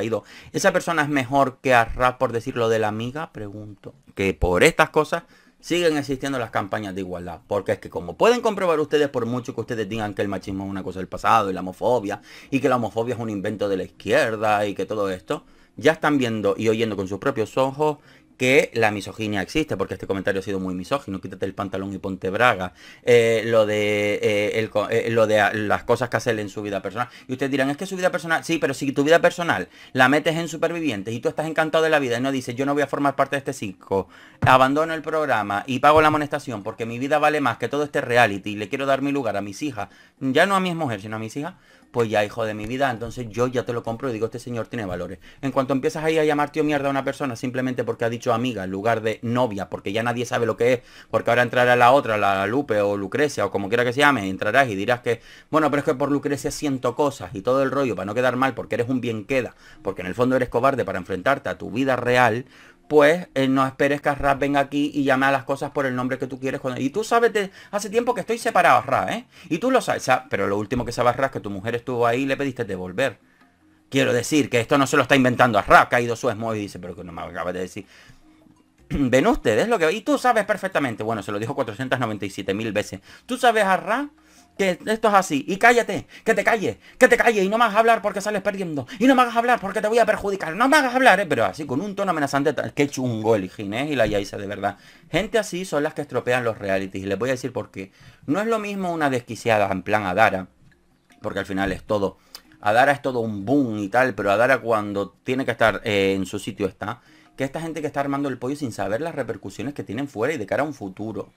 [SPEAKER 1] ¿Esa persona es mejor que Rap, por decirlo de la amiga? Pregunto. Que por estas cosas siguen existiendo las campañas de igualdad. Porque es que como pueden comprobar ustedes, por mucho que ustedes digan que el machismo es una cosa del pasado y la homofobia, y que la homofobia es un invento de la izquierda y que todo esto, ya están viendo y oyendo con sus propios ojos que la misoginia existe, porque este comentario ha sido muy misógino, quítate el pantalón y ponte braga, eh, lo, de, eh, eh, lo de las cosas que hace en su vida personal. Y ustedes dirán, es que su vida personal, sí, pero si tu vida personal la metes en supervivientes y tú estás encantado de la vida y no dices, yo no voy a formar parte de este circo, abandono el programa y pago la amonestación porque mi vida vale más que todo este reality y le quiero dar mi lugar a mis hijas, ya no a mis mujeres, sino a mis hijas, pues ya hijo de mi vida, entonces yo ya te lo compro y digo, este señor tiene valores. En cuanto empiezas ahí a llamar tío mierda a una persona simplemente porque ha dicho amiga en lugar de novia, porque ya nadie sabe lo que es, porque ahora entrará la otra, la Lupe o Lucrecia o como quiera que se llame, entrarás y dirás que, bueno, pero es que por Lucrecia siento cosas y todo el rollo para no quedar mal, porque eres un bien queda, porque en el fondo eres cobarde para enfrentarte a tu vida real, pues eh, no esperes que Arras venga aquí y llame a las cosas por el nombre que tú quieres. Con Y tú sabes, hace tiempo que estoy separado, Arras, ¿eh? Y tú lo sabes, pero lo último que sabes, es que tu mujer estuvo ahí y le pediste devolver. Quiero decir que esto no se lo está inventando Arras, caído su esmo y dice, pero que no me acabas de decir. <clears throat> Ven ustedes lo que... Y tú sabes perfectamente, bueno, se lo dijo 497 mil veces. Tú sabes, Arras, que esto es así. Y cállate, que te calle que te calles. Y no más hagas hablar porque sales perdiendo. Y no me hagas hablar porque te voy a perjudicar. No me hagas hablar, ¿eh? pero así con un tono amenazante. que chungo el Ginés y la yaiza de verdad. Gente así son las que estropean los realities. Y les voy a decir por qué. No es lo mismo una desquiciada en plan Adara. Porque al final es todo. Adara es todo un boom y tal. Pero Adara cuando tiene que estar eh, en su sitio está. Que esta gente que está armando el pollo sin saber las repercusiones que tienen fuera y de cara a un futuro.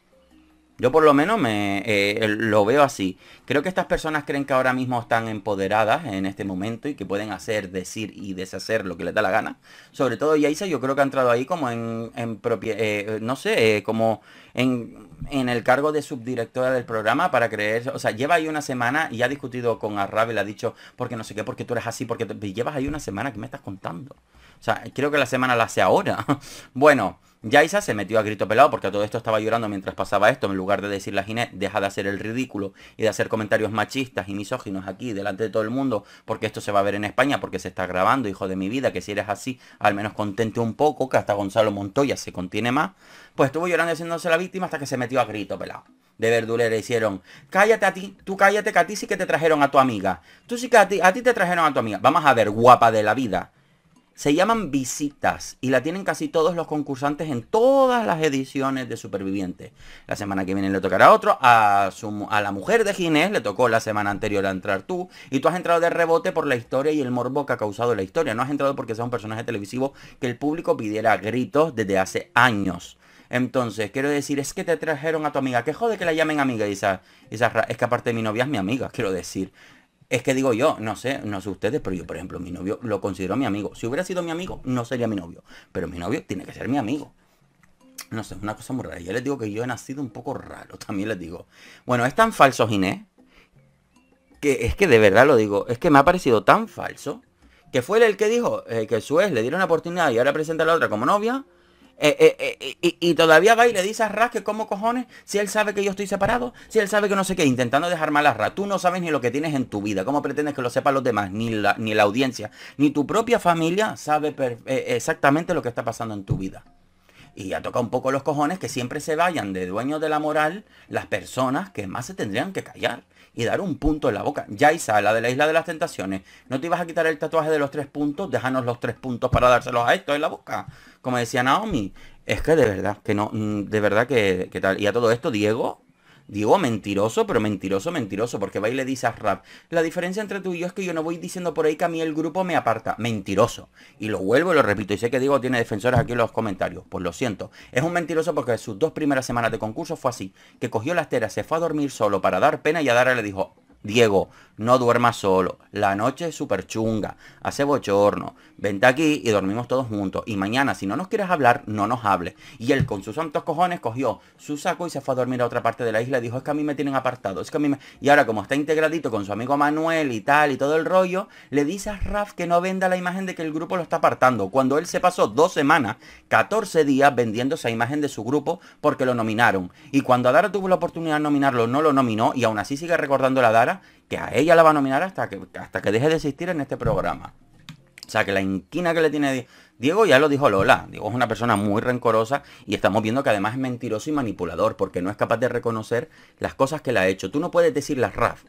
[SPEAKER 1] Yo por lo menos me eh, lo veo así. Creo que estas personas creen que ahora mismo están empoderadas en este momento y que pueden hacer, decir y deshacer lo que les da la gana. Sobre todo Yaisa yo creo que ha entrado ahí como en, eh, eh, no sé, como en, el cargo de subdirectora del programa para creer, o sea, lleva ahí una semana y ha discutido con le ha dicho, porque no sé qué, porque tú eres así, porque llevas ahí una semana que me estás contando. O sea, creo que la semana la hace ahora. <laughs> bueno. Yaisa se metió a grito pelado porque todo esto estaba llorando mientras pasaba esto, en lugar de decirle a Ginés deja de hacer el ridículo y de hacer comentarios machistas y misóginos aquí delante de todo el mundo, porque esto se va a ver en España, porque se está grabando, hijo de mi vida, que si eres así, al menos contente un poco, que hasta Gonzalo Montoya se contiene más, pues estuvo llorando y haciéndose la víctima hasta que se metió a grito pelado de verdulera hicieron, cállate a ti, tú cállate que a ti sí que te trajeron a tu amiga. Tú sí que a ti, a ti te trajeron a tu amiga. Vamos a ver, guapa de la vida se llaman visitas y la tienen casi todos los concursantes en todas las ediciones de Supervivientes. La semana que viene le tocará a otro, a, a la mujer de Ginés le tocó la semana anterior a entrar tú, y tú has entrado de rebote por la historia y el morbo que ha causado la historia. No has entrado porque sea un personaje televisivo que el público pidiera gritos desde hace años. Entonces, quiero decir, es que te trajeron a tu amiga. Que jode que la llamen amiga, Isa. esa es que aparte de mi novia es mi amiga, quiero decir. Es que digo yo, no sé, no sé ustedes, pero yo, por ejemplo, mi novio lo considero mi amigo. Si hubiera sido mi amigo, no sería mi novio. Pero mi novio tiene que ser mi amigo. No sé, es una cosa muy rara. Yo les digo que yo he nacido un poco raro, <laughs> también les digo. Bueno, es tan falso, Ginés, que es que de verdad lo digo, es que me ha parecido tan falso, que fue el que dijo eh, que que Suez le diera una oportunidad y ahora presenta a la otra como novia. Eh, eh, eh, y, todavía va y le dice a Ras que como cojones, si él sabe que yo estoy separado, si él sabe que no sé qué, intentando dejar mal a Ras. Tú no sabes ni lo que tienes en tu vida, cómo pretendes que lo sepan los demás, ni la, ni la audiencia, ni tu propia familia sabe exactamente lo que está pasando en tu vida. Y ha toca un poco los cojones que siempre se vayan de dueño de la moral las personas que más se tendrían que callar y dar un punto en la boca. Yaisa, la de la isla de las tentaciones, ¿no te ibas a quitar el tatuaje de los tres puntos? Déjanos los tres puntos para dárselos a esto en la boca. Como decía Naomi. Es que de verdad, que no, mm, de verdad que, que tal. Y a todo esto, Diego, Digo mentiroso, pero mentiroso, mentiroso, porque va y le dice a Rap, la diferencia entre tú y yo es que yo no voy diciendo por ahí que a mí el grupo me aparta. Mentiroso. Y lo vuelvo y lo repito, y sé que digo tiene defensores aquí en los comentarios. Pues lo siento. Es un mentiroso porque sus dos primeras semanas de concurso fue así, que cogió las teras, se fue a dormir solo para dar pena y a Dara le dijo, Diego, no duermas solo. La noche es súper chunga. Hace bochorno. Vente aquí y dormimos todos juntos. Y mañana, si no nos quieres hablar, no nos hables. Y él con sus santos cojones cogió su saco y se fue a dormir a otra parte de la isla. Dijo, es que a mí me tienen apartado. Es que a mí Y ahora, como está integradito con su amigo Manuel y tal y todo el rollo, le dice a Raf que no venda la imagen de que el grupo lo está apartando. Cuando él se pasó dos semanas, 14 días vendiendo esa imagen de su grupo porque lo nominaron. Y cuando Adara tuvo la oportunidad de nominarlo, no lo nominó y aún así sigue recordando a Adara que a ella la va a nominar hasta que, hasta que deje de existir en este programa. O sea, que la inquina que le tiene Diego, ya lo dijo Lola, Diego es una persona muy rencorosa y estamos viendo que además es mentiroso y manipulador porque no es capaz de reconocer las cosas que le ha hecho. Tú no puedes decir las RAF,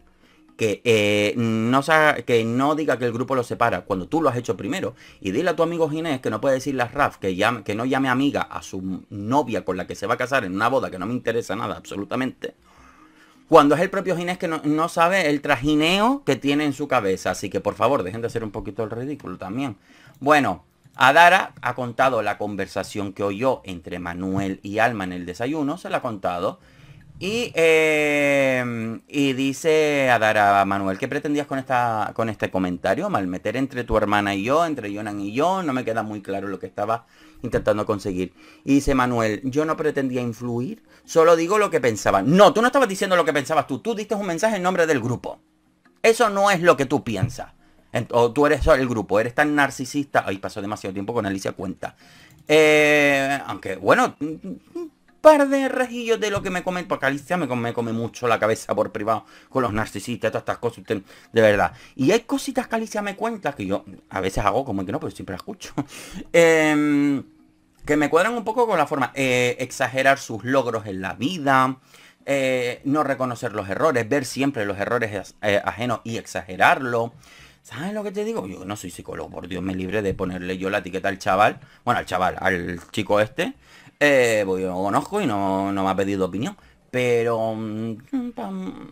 [SPEAKER 1] que, eh, no que no diga que el grupo lo separa cuando tú lo has hecho primero. Y dile a tu amigo Ginés que no puede decir las RAF, que, que no llame amiga a su novia con la que se va a casar en una boda que no me interesa nada absolutamente cuando es el propio Ginés que no, sabe el trajineo que tiene en su cabeza. Así que por favor, dejen de hacer un poquito el ridículo también. Bueno, Adara ha contado la conversación que oyó entre Manuel y Alma en el desayuno, se la ha contado y, eh, y dice Adara Manuel, ¿qué pretendías con, esta, con este comentario? Mal meter entre tu hermana y yo, entre Jonan y yo, no me queda muy claro lo que estaba intentando conseguir. Y dice Manuel, yo no pretendía influir, solo digo lo que pensaba. No, tú no estabas diciendo lo que pensabas tú, tú diste un mensaje en nombre del grupo. Eso no es lo que tú piensas. O tú eres el grupo, eres tan narcisista. Ay, pasó demasiado tiempo con Alicia Cuenta. Eh, aunque, bueno, par de rejillos de lo que me comen, porque Alicia me come, come mucho la cabeza por privado con los narcisistas, todas estas cosas, de verdad. Y hay cositas que Alicia me cuenta, que yo a veces hago como que no, pero siempre la escucho. <laughs> Em, que me cuadran un poco con la forma, eh, exagerar sus logros en la vida, eh, no reconocer los errores, ver siempre los errores eh, ajenos y exagerarlo. ¿Sabes lo que te digo? Yo no soy psicólogo, por Dios me libre de ponerle yo la etiqueta al chaval, bueno, al chaval, al chico este, eh, pues yo conozco y no, me ha pedido opinión. Pero... Mm, mm.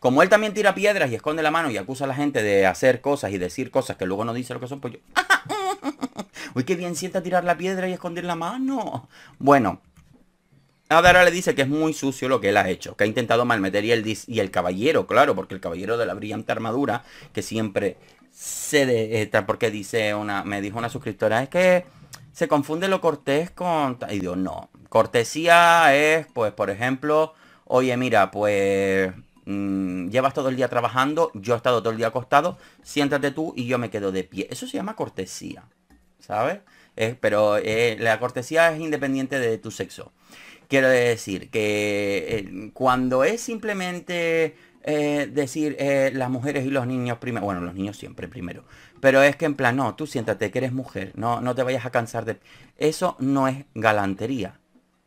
[SPEAKER 1] Como él también tira piedras y esconde la mano y acusa a la gente de hacer cosas y decir cosas que luego no dice lo que son, pues yo... <laughs> Uy, qué bien sienta tirar la piedra y esconder la mano. Bueno. Adara le dice que es muy sucio lo que él ha hecho, que ha intentado malmeter y el, y el caballero, claro, porque el caballero de la brillante armadura, que siempre se... De, eh, porque dice una... Me dijo una suscriptora, es que se confunde lo cortés con... Y no. Cortesía es, pues, por ejemplo, oye, mira, pues mm, llevas todo el día trabajando, yo he estado todo el día acostado, siéntate tú y yo me quedo de pie. Eso se llama cortesía, ¿sabes? pero eh, la cortesía es independiente de tu sexo. Quiero decir que eh, cuando es simplemente eh, decir eh, las mujeres y los niños primero, bueno, los niños siempre primero, pero es que en plan, no, tú siéntate que eres mujer, no, no te vayas a cansar de... Eso no es galantería,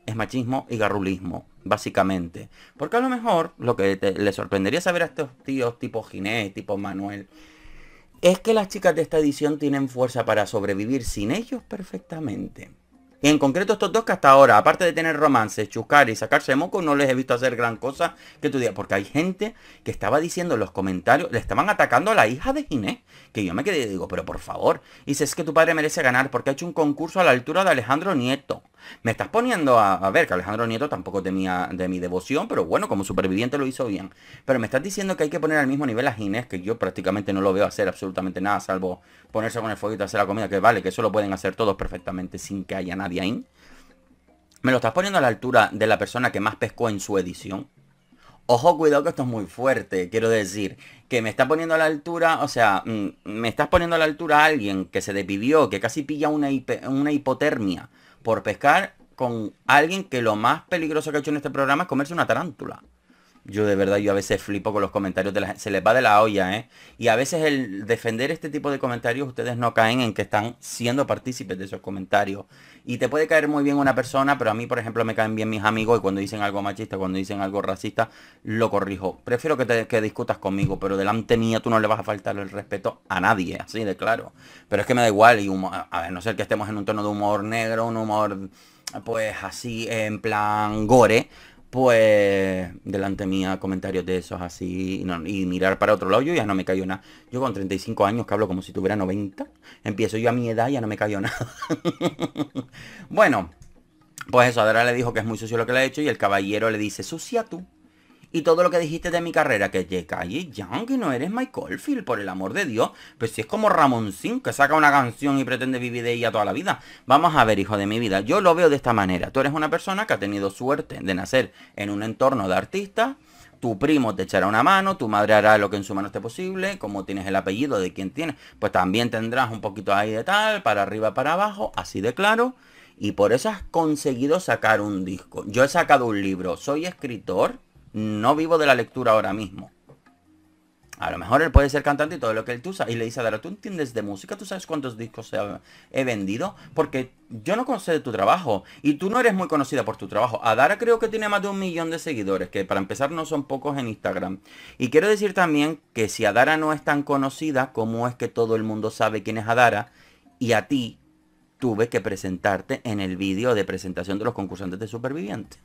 [SPEAKER 1] es machismo y garrulismo, básicamente. Porque a lo mejor lo que le sorprendería saber a estos tíos tipo Ginés, tipo Manuel, es que las chicas de esta edición tienen fuerza para sobrevivir sin ellos perfectamente en concreto estos dos que hasta ahora, aparte de tener romances, chuscar y sacarse moco, no les he visto hacer gran cosa que tú digas. Porque hay gente que estaba diciendo en los comentarios, le estaban atacando a la hija de Ginés. Que yo me quedé y digo, pero por favor. Y si es que tu padre merece ganar porque ha hecho un concurso a la altura de Alejandro Nieto. Me estás poniendo a, a ver que Alejandro Nieto tampoco tenía de mi devoción, pero bueno, como superviviente lo hizo bien. Pero me estás diciendo que hay que poner al mismo nivel a Ginés, que yo prácticamente no lo veo hacer absolutamente nada, salvo ponerse con el foguito y hacer la comida, que vale, que eso lo pueden hacer todos perfectamente sin que haya nada bien Me lo estás poniendo a la altura de la persona que más pescó en su edición. Ojo, cuidado que esto es muy fuerte. Quiero decir, que me está poniendo a la altura, o sea, mm, me estás poniendo a la altura a alguien que se despidió, que casi pilla una, una hipotermia por pescar con alguien que lo más peligroso que ha hecho en este programa es comerse una tarántula. Yo de verdad, yo a veces flipo con los comentarios de la Se les va de la olla, ¿eh? Y a veces el defender este tipo de comentarios, ustedes no caen en que están siendo partícipes de esos comentarios. Y te puede caer muy bien una persona, pero a mí, por ejemplo, me caen bien mis amigos y cuando dicen algo machista, cuando dicen algo racista, lo corrijo. Prefiero que, te, discutas conmigo, pero delante mía tú no le vas a faltar el respeto a nadie, así de claro. Pero es que me da igual, y a ver, no ser que estemos en un tono de humor negro, un humor pues así en plan gore, pues delante mía comentarios de esos así y, mirar para otro lado, yo ya no me cayó nada. Yo con 35 años que hablo como si tuviera 90, empiezo yo a mi edad y ya no me cayó nada. <laughs> bueno, pues eso, ahora le dijo que es muy sucio lo que le ha hecho y el caballero le dice, sucia tú. Y todo lo que dijiste de mi carrera, que te ya que no eres Michael Phil, por el amor de Dios. Pues si es como Ramoncín, que saca una canción y pretende vivir de ella toda la vida. Vamos a ver, hijo de mi vida, yo lo veo de esta manera. Tú eres una persona que ha tenido suerte de nacer en un entorno de artista, tu primo te echará una mano, tu madre hará lo que en su mano esté posible, como tienes el apellido de quien tienes, pues también tendrás un poquito ahí de tal, para arriba, para abajo, así de claro. Y por eso has conseguido sacar un disco. Yo he sacado un libro, soy escritor, no vivo de la lectura ahora mismo. A lo mejor él puede ser cantante y todo lo que él tú Y le dice, a Dara, ¿tú entiendes de música? ¿Tú sabes cuántos discos he vendido? Porque yo no conozco tu trabajo. Y tú no eres muy conocida por tu trabajo. Adara creo que tiene más de un millón de seguidores, que para empezar no son pocos en Instagram. Y quiero decir también que si Adara no es tan conocida, ¿cómo es que todo el mundo sabe quién es Adara? Y a ti tuve que presentarte en el vídeo de presentación de los concursantes de Supervivientes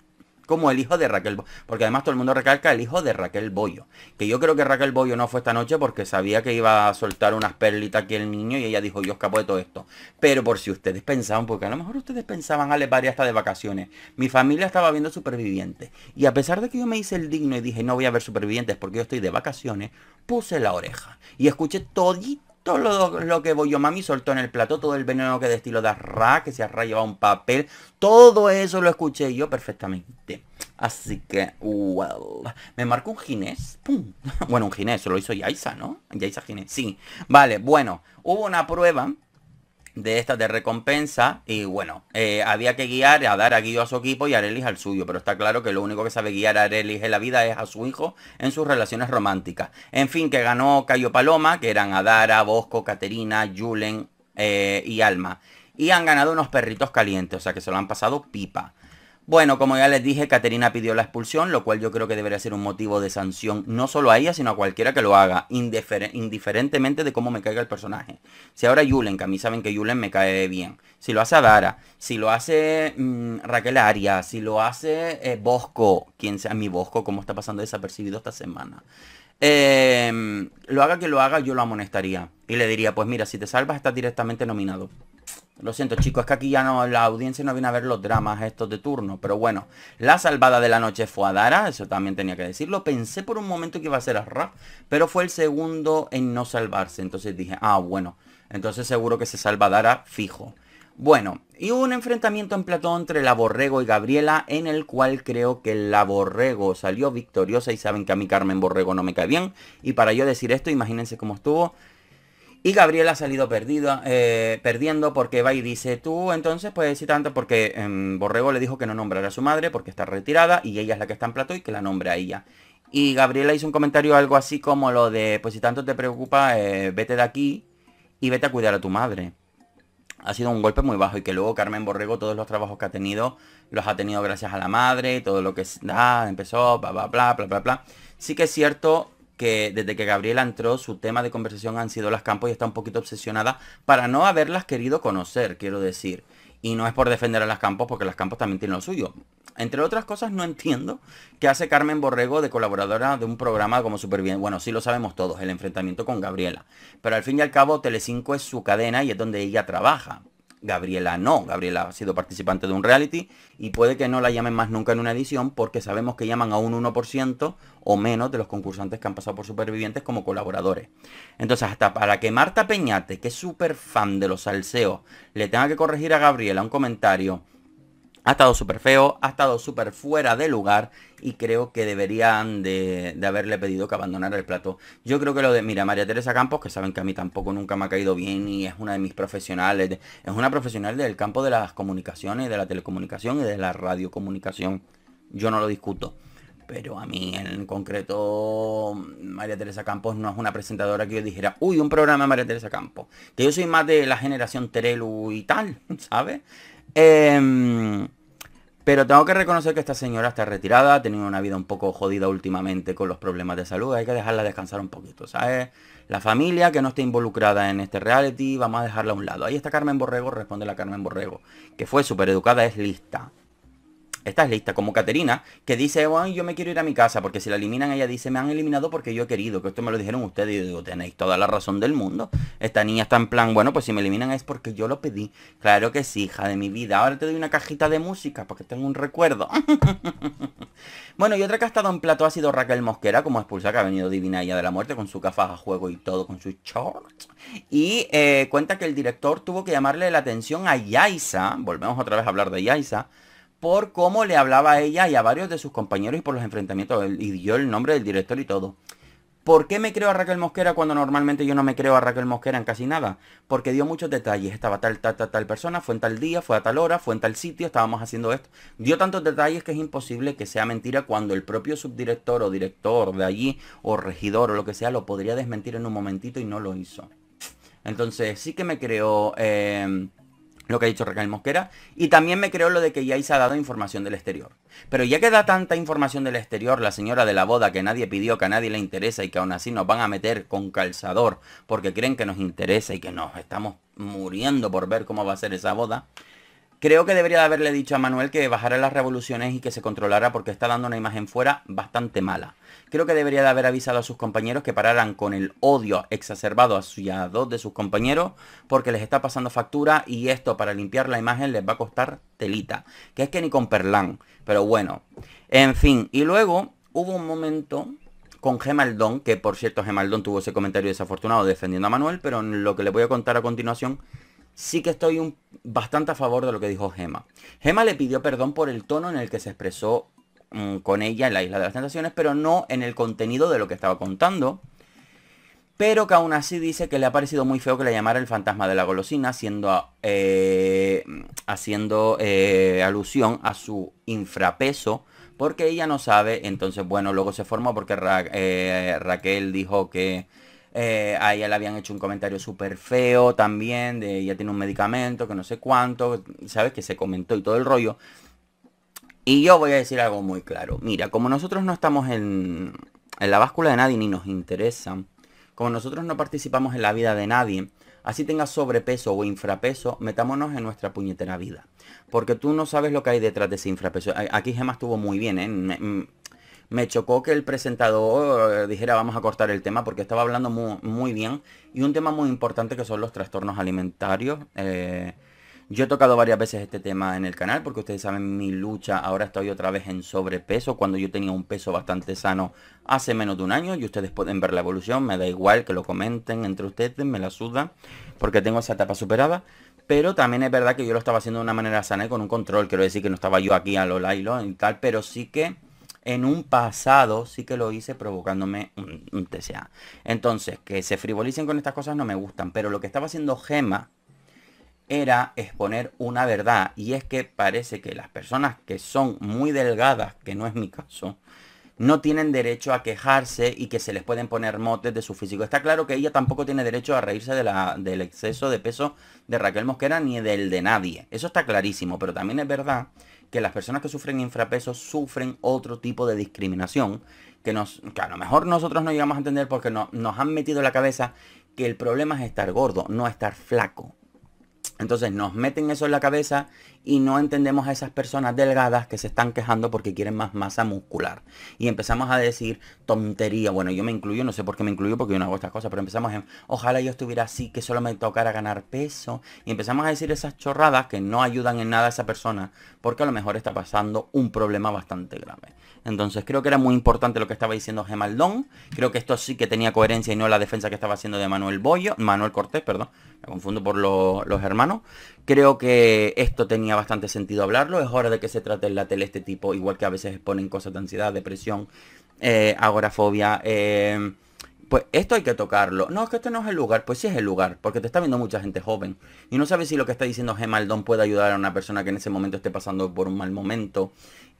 [SPEAKER 1] como el hijo de Raquel Porque además todo el mundo recalca el hijo de Raquel Boyo. Que yo creo que Raquel Boyo no fue esta noche porque sabía que iba a soltar unas perlitas aquí el niño y ella dijo, yo escapo de todo esto. Pero por si ustedes pensaban, porque a lo mejor ustedes pensaban, Ale ya hasta de vacaciones. Mi familia estaba viendo supervivientes. Y a pesar de que yo me hice el digno y dije, no voy a ver supervivientes porque yo estoy de vacaciones, puse la oreja. Y escuché todito todo lo, voy yo, mami, soltó en el plato, todo el veneno que estilo de Arra, que se Arra llevaba un papel, todo eso lo escuché yo perfectamente. Así que, wow. Me marcó un ginés. <laughs> Bueno, un ginés, se lo hizo Yaisa, ¿no? Yaisa Ginés, sí. Vale, bueno, hubo una prueba de estas de recompensa. Y bueno, eh, había que guiar a dar a Guido a su equipo y a Arelis al suyo. Pero está claro que lo único que sabe guiar a Arelis en la vida es a su hijo en sus relaciones románticas. En fin, que ganó Cayo Paloma, que eran a Adara, Bosco, Caterina, Julen eh, y Alma. Y han ganado unos perritos calientes, o sea que se lo han pasado pipa. Bueno, como ya les dije, Caterina pidió la expulsión, lo cual yo creo que debería ser un motivo de sanción no solo a ella, sino a cualquiera que lo haga, indiferentemente de cómo me caiga el personaje. Si ahora Yulen, que a mí saben que Yulen me cae bien, si lo hace Adara, si lo hace mm, Raquel Aria, si lo hace eh, Bosco, quien sea mi Bosco, cómo está pasando desapercibido esta semana. Em, lo haga que lo haga, yo lo amonestaría. Y le diría, pues mira, si te salvas estás directamente nominado. Lo siento chicos, es que aquí ya no la audiencia no viene a ver los dramas estos de turno, pero bueno. La salvada de la noche fue a Dara, eso también tenía que decirlo. Pensé por un momento que iba a ser a Raf, pero fue el segundo en no salvarse. Entonces dije, ah, bueno, entonces seguro que se salva Dara fijo. Bueno, y hubo un enfrentamiento en platón entre la Borrego y Gabriela en el cual creo que la Borrego salió victoriosa y saben que a mí Carmen Borrego no me cae bien. Y para yo decir esto, imagínense cómo estuvo. Y Gabriela ha salido perdida, eh, perdiendo porque va y dice, tú entonces, pues sí tanto, porque em, Borrego le dijo que no nombrara a su madre porque está retirada y ella es la que está en plato y que la nombre a ella. Y Gabriela hizo un comentario algo así como lo de, pues si tanto te preocupa, eh, vete de aquí y vete a cuidar a tu madre. Ha sido un golpe muy bajo y que luego Carmen Borrego todos los trabajos que ha tenido los ha tenido gracias a la madre, todo lo que da, ah, empezó, bla, bla, bla, bla, bla, bla. Sí que es cierto que desde que Gabriela entró, su tema de conversación han sido las campos y está un poquito obsesionada para no haberlas querido conocer, quiero decir. Y no es por defender a las campos, porque las campos también tienen lo suyo. Entre otras cosas, no entiendo qué hace Carmen Borrego de colaboradora de un programa como Superviviente. Bueno, sí lo sabemos todos, el enfrentamiento con Gabriela. Pero al fin y al cabo, Telecinco es su cadena y es donde ella trabaja. Gabriela no. Gabriela ha sido participante de un reality y puede que no la llamen más nunca en una edición porque sabemos que llaman a un 1% o menos de los concursantes que han pasado por supervivientes como colaboradores. Entonces, hasta para que Marta Peñate, que es súper fan de los salseos, le tenga que corregir a Gabriela un comentario ha estado súper feo, ha estado súper fuera de lugar y creo que deberían de, haberle pedido que abandonara el plato. Yo creo que lo de, mira, María Teresa Campos, que saben que a mí tampoco nunca me ha caído bien y es una de mis profesionales, es una profesional del campo de las comunicaciones, de la telecomunicación y de la radiocomunicación. Yo no lo discuto. Pero a mí en concreto, María Teresa Campos no es una presentadora que yo dijera, uy, un programa María Teresa Campos. Que yo soy más de la generación Terelu y tal, <laughs> ¿sabes? Eh, pero tengo que reconocer que esta señora está retirada, ha tenido una vida un poco jodida últimamente con los problemas de salud, hay que dejarla descansar un poquito, ¿sabes? La familia que no esté involucrada en este reality, vamos a dejarla a un lado. Ahí está Carmen Borrego, responde la Carmen Borrego, que fue súper educada, es lista. Estás lista, como Caterina, que dice, bueno, oh, yo me quiero ir a mi casa, porque si la eliminan, ella dice, me han eliminado porque yo he querido, que esto me lo dijeron ustedes, y yo digo, tenéis toda la razón del mundo. Esta niña está en plan, bueno, pues si me eliminan es porque yo lo pedí. Claro que sí, hija de mi vida, ahora te doy una cajita de música, porque tengo un recuerdo. <laughs> bueno, y otra que ha estado en plato ha sido Raquel Mosquera, como expulsa, que ha venido divina ella de la muerte, con su gafas a juego y todo, con su shorts. Y eh, cuenta que el director tuvo que llamarle la atención a Yaisa, volvemos otra vez a hablar de Yaisa, por cómo le hablaba a ella y a varios de sus compañeros y por los enfrentamientos. Y dio el nombre del director y todo. ¿Por qué me creo a Raquel Mosquera cuando normalmente yo no me creo a Raquel Mosquera en casi nada? Porque dio muchos detalles. Estaba tal, tal, tal, tal persona, fue en tal día, fue a tal hora, fue en tal sitio, estábamos haciendo esto. Dio tantos detalles que es imposible que sea mentira cuando el propio subdirector o director de allí o regidor o lo que sea lo podría desmentir en un momentito y no lo hizo. Entonces sí que me creo... Eh, lo que ha dicho Raquel Mosquera, y también me creo lo de que ya se ha dado información del exterior. Pero ya que da tanta información del exterior la señora de la boda que nadie pidió, que a nadie le interesa y que aún así nos van a meter con calzador porque creen que nos interesa y que nos estamos muriendo por ver cómo va a ser esa boda, creo que debería de haberle dicho a Manuel que bajara las revoluciones y que se controlara porque está dando una imagen fuera bastante mala creo que debería de haber avisado a sus compañeros que pararan con el odio exacerbado a dos de sus compañeros porque les está pasando factura y esto para limpiar la imagen les va a costar telita, que es que ni con Perlán, pero bueno, en fin, y luego hubo un momento con Gemaldón, que por cierto Gemaldón tuvo ese comentario desafortunado defendiendo a Manuel, pero en lo que le voy a contar a continuación sí que estoy bastante a favor de lo que dijo Gema. Gema le pidió perdón por el tono en el que se expresó Mm, con ella en la Isla de las Tentaciones, pero no en el contenido de lo que estaba contando. Pero que aún así dice que le ha parecido muy feo que le llamara el fantasma de la golosina, eh, haciendo, haciendo eh, alusión a su infrapeso, porque ella no sabe. Entonces, bueno, luego se formó porque eh, Raquel dijo que a ella le habían hecho un comentario súper feo también, de ella tiene un medicamento, que no sé cuánto, ¿sabes? Que se comentó y todo el rollo. Y yo voy a decir algo muy claro. Mira, como nosotros no estamos en, la báscula de nadie ni nos interesa, como nosotros no participamos en la vida de nadie, así tenga sobrepeso o infrapeso, metámonos en nuestra puñetera vida. Porque tú no sabes lo que hay detrás de ese infrapeso. Aquí Gemma estuvo muy bien, ¿eh? mm, Me, chocó que el presentador eh, dijera vamos a cortar el tema porque estaba hablando muy, bien. Y un tema muy importante que son los trastornos alimentarios. Eh, yo he tocado varias veces este tema en el canal porque ustedes saben mi lucha. Ahora estoy otra vez en sobrepeso cuando yo tenía un peso bastante sano hace menos de un año y ustedes pueden ver la evolución. Me da igual que lo comenten entre ustedes, me la suda porque tengo esa etapa superada. Pero también es verdad que yo lo estaba haciendo de una manera sana y con un control. Quiero decir que no estaba yo aquí a lo lailo y tal, pero sí que en un pasado sí que lo hice provocándome un, un TCA. Entonces, que se frivolicen con estas cosas no me gustan, pero lo que estaba haciendo Gema era exponer una verdad y es que parece que las personas que son muy delgadas, que no es mi caso, no tienen derecho a quejarse y que se les pueden poner motes de su físico. Está claro que ella tampoco tiene derecho a reírse de la, del exceso de peso de Raquel Mosquera ni del de nadie. Eso está clarísimo, pero también es verdad que las personas que sufren infrapeso sufren otro tipo de discriminación que, nos, a lo mejor nosotros no llegamos a entender porque nos han metido la cabeza que el problema es estar gordo, no estar flaco. Entonces nos meten eso en la cabeza y no entendemos a esas personas delgadas que se están quejando porque quieren más masa muscular. Y empezamos a decir tontería. Bueno, yo me incluyo, no sé por qué me incluyo porque yo no hago estas cosas, pero empezamos en, ojalá yo estuviera así, que solo me tocara ganar peso. Y empezamos a decir esas chorradas que no ayudan en nada a esa persona porque a lo mejor está pasando un problema bastante grave. Entonces creo que era muy importante lo que estaba diciendo Gemaldón. Creo que esto sí que tenía coherencia y no la defensa que estaba haciendo de Manuel Bollo, Manuel Cortés, perdón, me confundo por los hermanos. Creo que esto tenía bastante sentido hablarlo. Es hora de que se trate en la tele este tipo, igual que a veces ponen cosas de ansiedad, depresión, eh, agorafobia. Eh, pues esto hay que tocarlo. No, es que este no es el lugar. Pues sí es el lugar, porque te está viendo mucha gente joven. Y no sabes si lo que está diciendo Gemaldón puede ayudar a una persona que en ese momento esté pasando por un mal momento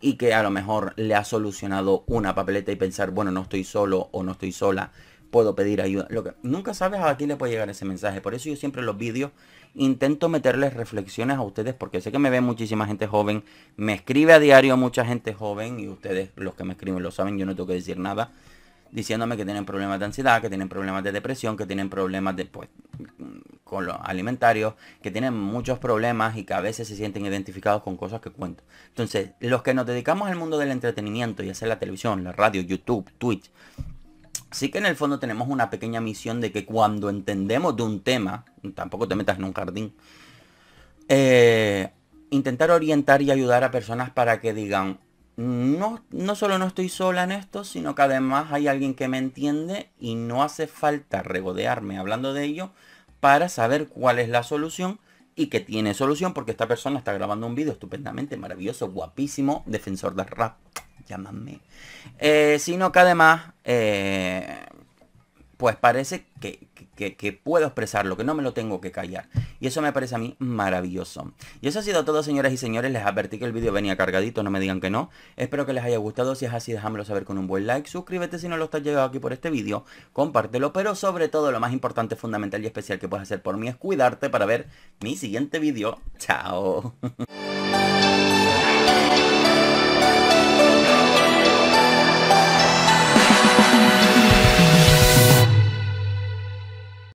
[SPEAKER 1] y que a lo mejor le ha solucionado una papeleta y pensar, bueno, no estoy solo o no estoy sola puedo pedir ayuda. Lo que, nunca sabes a quién le puede llegar ese mensaje. Por eso yo siempre en los vídeos intento meterles reflexiones a ustedes porque sé que me ve muchísima gente joven. Me escribe a diario mucha gente joven y ustedes los que me escriben lo saben. Yo no tengo que decir nada diciéndome que tienen problemas de ansiedad, que tienen problemas de depresión, que tienen problemas después con los alimentarios, que tienen muchos problemas y que a veces se sienten identificados con cosas que cuento. Entonces, los que nos dedicamos al mundo del entretenimiento, y hacer la televisión, la radio, YouTube, Twitch, Así que en el fondo tenemos una pequeña misión de que cuando entendemos de un tema, tampoco te metas en un jardín, eh, intentar orientar y ayudar a personas para que digan, no, no solo no estoy sola en esto, sino que además hay alguien que me entiende y no hace falta regodearme hablando de ello para saber cuál es la solución y que tiene solución porque esta persona está grabando un vídeo estupendamente maravilloso, guapísimo, defensor de rap, llámame. Eh, sino que además, eh, pues parece que, que, puedo expresarlo, que no me lo tengo que callar. Y eso me parece a mí maravilloso. Y eso ha sido todo, señoras y señores. Les advertí que el vídeo venía cargadito, no me digan que no. Espero que les haya gustado. Si es así, déjamelo saber con un buen like. Suscríbete si no lo estás llegado aquí por este vídeo. Compártelo. Pero sobre todo, lo más importante, fundamental y especial que puedes hacer por mí es cuidarte para ver mi siguiente vídeo. Chao. <laughs>